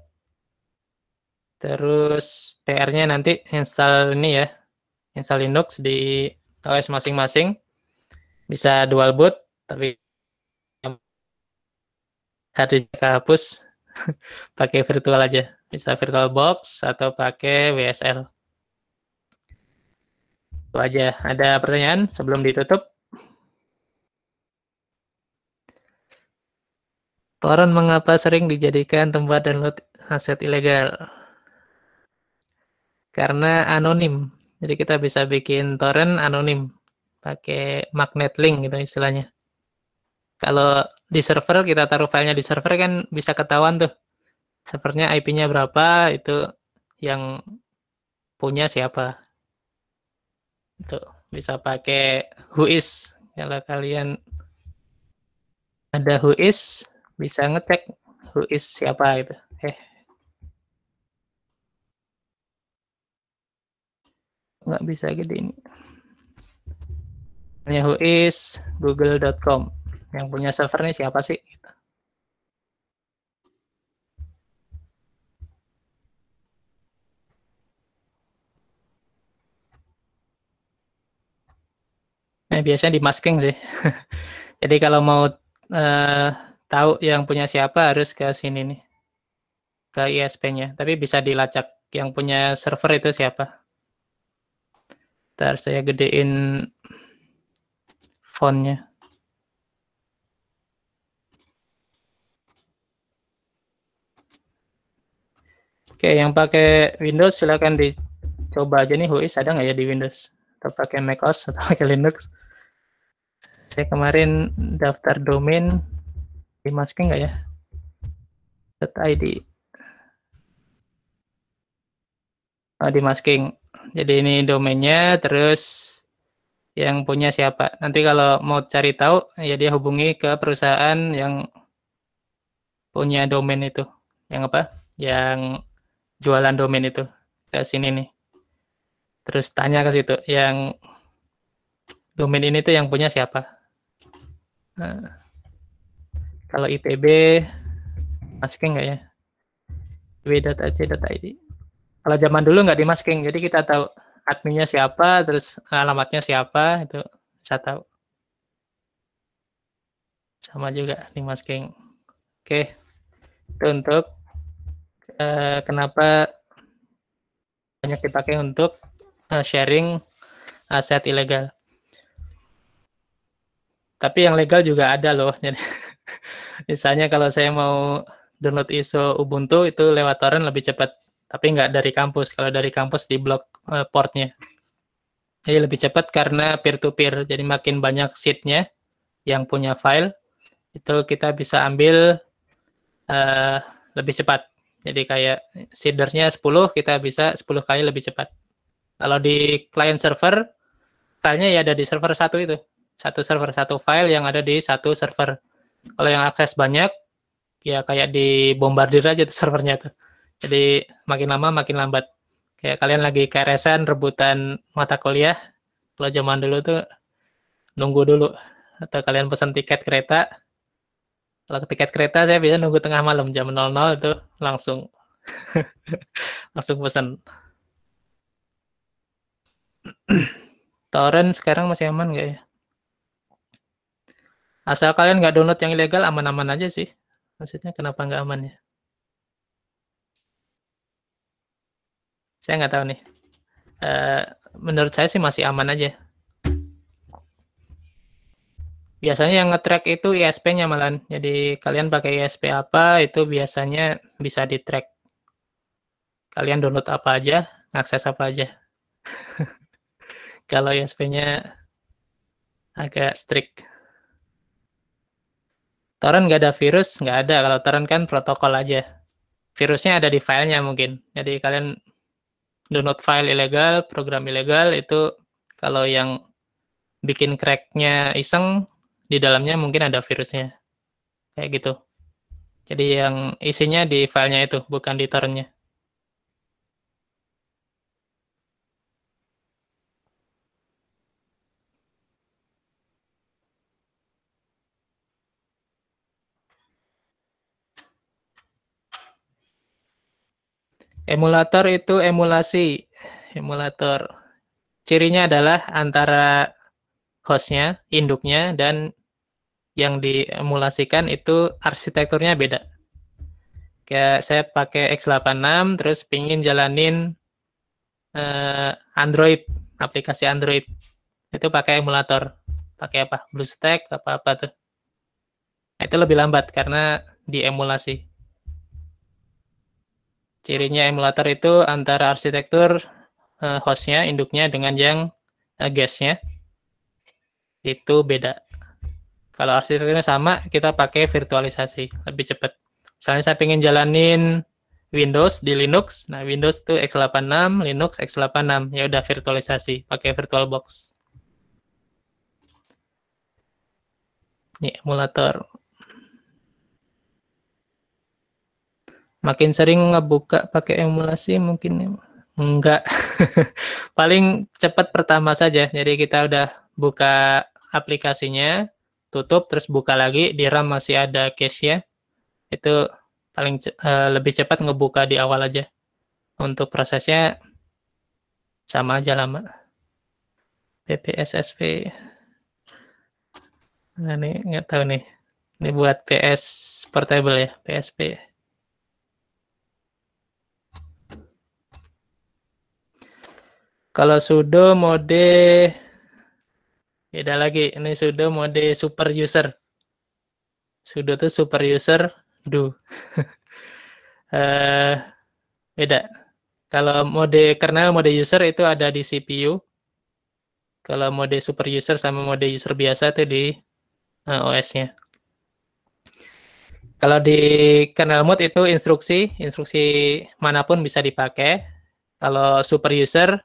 Terus PR-nya nanti install ini ya, install Linux di OS masing-masing. Bisa dual boot, tapi harus dihapus [laughs] pakai virtual aja, bisa virtual box atau pakai WSL. Itu aja. Ada pertanyaan sebelum ditutup? Torrent mengapa sering dijadikan tempat download aset ilegal? Karena anonim. Jadi kita bisa bikin torrent anonim pakai magnet link gitu istilahnya. Kalau di server kita taruh filenya di server kan bisa ketahuan tuh servernya IP-nya berapa itu yang punya siapa itu bisa pakai whois kalau kalian ada whois bisa ngecek whois siapa itu eh nggak bisa gede gitu ini hanya whois google.com yang punya server ini siapa sih? Nah, biasanya di masking sih. [laughs] Jadi kalau mau uh, tahu yang punya siapa harus ke sini nih. Ke ISP-nya. Tapi bisa dilacak yang punya server itu siapa. Ntar saya gedein fontnya. Oke, yang pakai Windows silakan dicoba aja nih HUIs ada nggak ya di Windows? Atau pakai macOS atau [laughs] pakai Linux? Saya kemarin daftar domain dimasukin nggak ya? Set .id. Oh, dimasking. Jadi ini domainnya, terus yang punya siapa. Nanti kalau mau cari tahu, ya dia hubungi ke perusahaan yang punya domain itu. Yang apa? Yang jualan domain itu ke sini nih. Terus tanya ke situ yang domain ini tuh yang punya siapa? Nah, kalau ITB masking nggak ya? ini Kalau zaman dulu nggak dimasking, jadi kita tahu adminnya siapa, terus alamatnya siapa, itu bisa tahu. Sama juga dimasking. Oke, itu untuk Eh, kenapa banyak dipakai untuk uh, sharing aset ilegal. Tapi yang legal juga ada loh. Jadi [laughs] misalnya kalau saya mau download ISO Ubuntu itu lewat torrent lebih cepat. Tapi nggak dari kampus. Kalau dari kampus di blok uh, eh, portnya. Jadi lebih cepat karena peer-to-peer. -peer. Jadi makin banyak seatnya yang punya file, itu kita bisa ambil uh, lebih cepat. Jadi kayak seedernya 10, kita bisa 10 kali lebih cepat. Kalau di client server, filenya ya ada di server satu itu. Satu server, satu file yang ada di satu server. Kalau yang akses banyak, ya kayak di bombardir aja tuh servernya tuh. Jadi makin lama makin lambat. Kayak kalian lagi keresan rebutan mata kuliah, kalau zaman dulu tuh nunggu dulu. Atau kalian pesan tiket kereta, kalau tiket kereta saya bisa nunggu tengah malam jam 00 itu langsung [laughs] langsung pesan. Torrent sekarang masih aman nggak ya? Asal kalian nggak download yang ilegal aman-aman aja sih. Maksudnya kenapa nggak aman ya? Saya nggak tahu nih. Uh, menurut saya sih masih aman aja biasanya yang nge-track itu ISP-nya malan. Jadi kalian pakai ISP apa itu biasanya bisa di-track. Kalian download apa aja, akses apa aja. [laughs] Kalau ISP-nya agak strict. Torrent nggak ada virus? Nggak ada. Kalau torrent kan protokol aja. Virusnya ada di filenya mungkin. Jadi kalian download file ilegal, program ilegal, itu kalau yang bikin cracknya iseng, di dalamnya mungkin ada virusnya. Kayak gitu. Jadi yang isinya di filenya itu, bukan di torrentnya. Emulator itu emulasi. Emulator. Cirinya adalah antara hostnya, induknya, dan yang diemulasikan itu arsitekturnya beda. Kayak saya pakai x86 terus pingin jalanin uh, Android, aplikasi Android. Itu pakai emulator. Pakai apa? BlueStack apa-apa tuh. Nah, itu lebih lambat karena diemulasi. Cirinya emulator itu antara arsitektur uh, hostnya, induknya dengan yang uh, gasnya itu beda. Kalau arsitekturnya sama, kita pakai virtualisasi lebih cepat. Misalnya saya pengen jalanin Windows di Linux, nah Windows itu x86, Linux x86, ya udah virtualisasi pakai VirtualBox. Ini emulator. Makin sering ngebuka pakai emulasi mungkin ya? enggak. [laughs] Paling cepat pertama saja. Jadi kita udah buka aplikasinya, tutup terus buka lagi di RAM masih ada cache ya itu paling uh, lebih cepat ngebuka di awal aja untuk prosesnya sama aja lama PPSSP nah ini nggak tahu nih ini buat PS portable ya PSP Kalau sudo mode Beda lagi, ini sudah mode super user. Sudo tuh super user, do. uh, [laughs] eh, beda. Kalau mode kernel, mode user itu ada di CPU. Kalau mode super user sama mode user biasa itu di uh, eh, OS-nya. Kalau di kernel mode itu instruksi, instruksi manapun bisa dipakai. Kalau super user,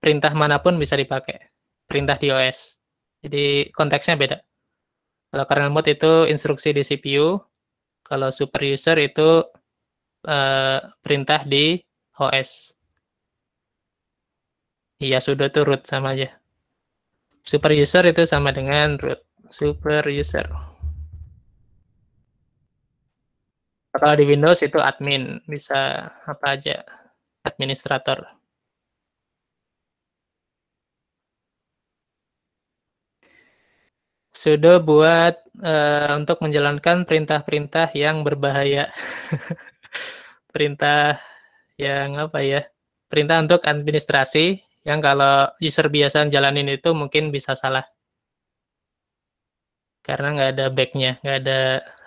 perintah manapun bisa dipakai. Perintah di OS. Jadi konteksnya beda. Kalau kernel mode itu instruksi di CPU, kalau super user itu uh, perintah di OS. Iya, sudah tuh root sama aja. Super user itu sama dengan root. Super user. Kalau di Windows itu admin, bisa apa aja, administrator. sudah buat uh, untuk menjalankan perintah-perintah yang berbahaya. [laughs] perintah yang apa ya? Perintah untuk administrasi yang kalau user biasa jalanin itu mungkin bisa salah. Karena nggak ada backnya, nggak ada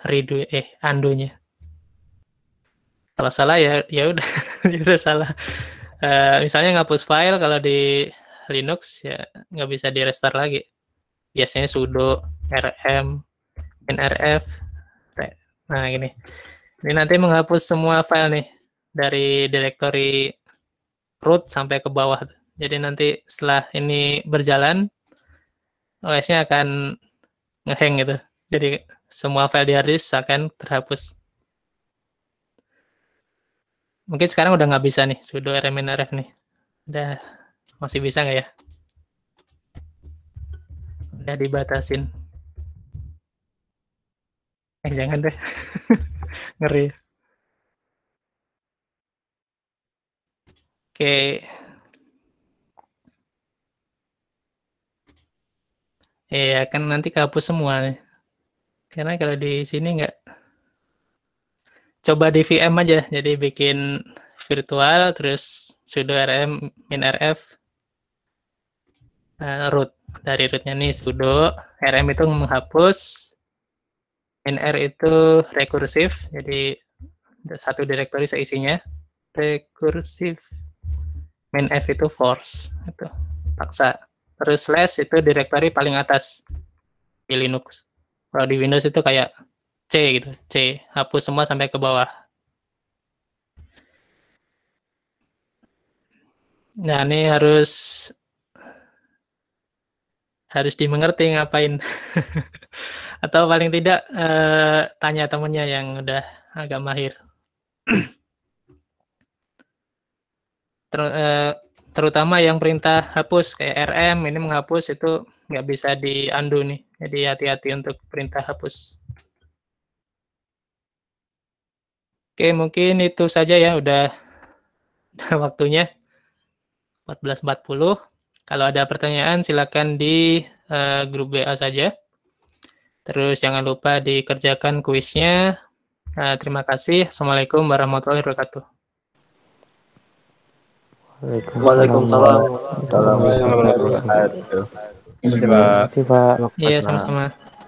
redo eh andonya. Kalau salah ya ya udah [laughs] ya udah salah. Uh, misalnya ngapus file kalau di Linux ya nggak bisa di restart lagi biasanya sudo rm nrf nah gini ini nanti menghapus semua file nih dari directory root sampai ke bawah jadi nanti setelah ini berjalan OS-nya akan ngehang gitu jadi semua file di harddisk akan terhapus mungkin sekarang udah nggak bisa nih sudo rm nrf nih udah masih bisa nggak ya ya dibatasin eh jangan deh [laughs] ngeri oke iya kan nanti kehapus semua nih karena kalau di sini nggak coba di VM aja jadi bikin virtual terus sudo rm min rf uh, root dari rootnya nih sudo rm itu menghapus nr itu rekursif jadi satu direktori seisinya rekursif main f itu force itu paksa terus slash itu direktori paling atas di Linux kalau di Windows itu kayak C gitu C hapus semua sampai ke bawah nah ini harus harus dimengerti ngapain [laughs] atau paling tidak uh, tanya temennya yang udah agak mahir [clears throat] Ter, uh, eh, terutama yang perintah hapus kayak RM ini menghapus itu nggak bisa diandu nih jadi hati-hati untuk perintah hapus oke mungkin itu saja ya udah [laughs] waktunya 14.40 kalau ada pertanyaan silakan di uh, grup WA saja. Terus jangan lupa dikerjakan kuisnya. Uh, terima kasih. Assalamualaikum warahmatullahi wabarakatuh. Waalaikumsalam. Waalaikumsalam. Waalaikumsalam. Waalaikumsalam. Terima kasih Pak. Iya sama-sama.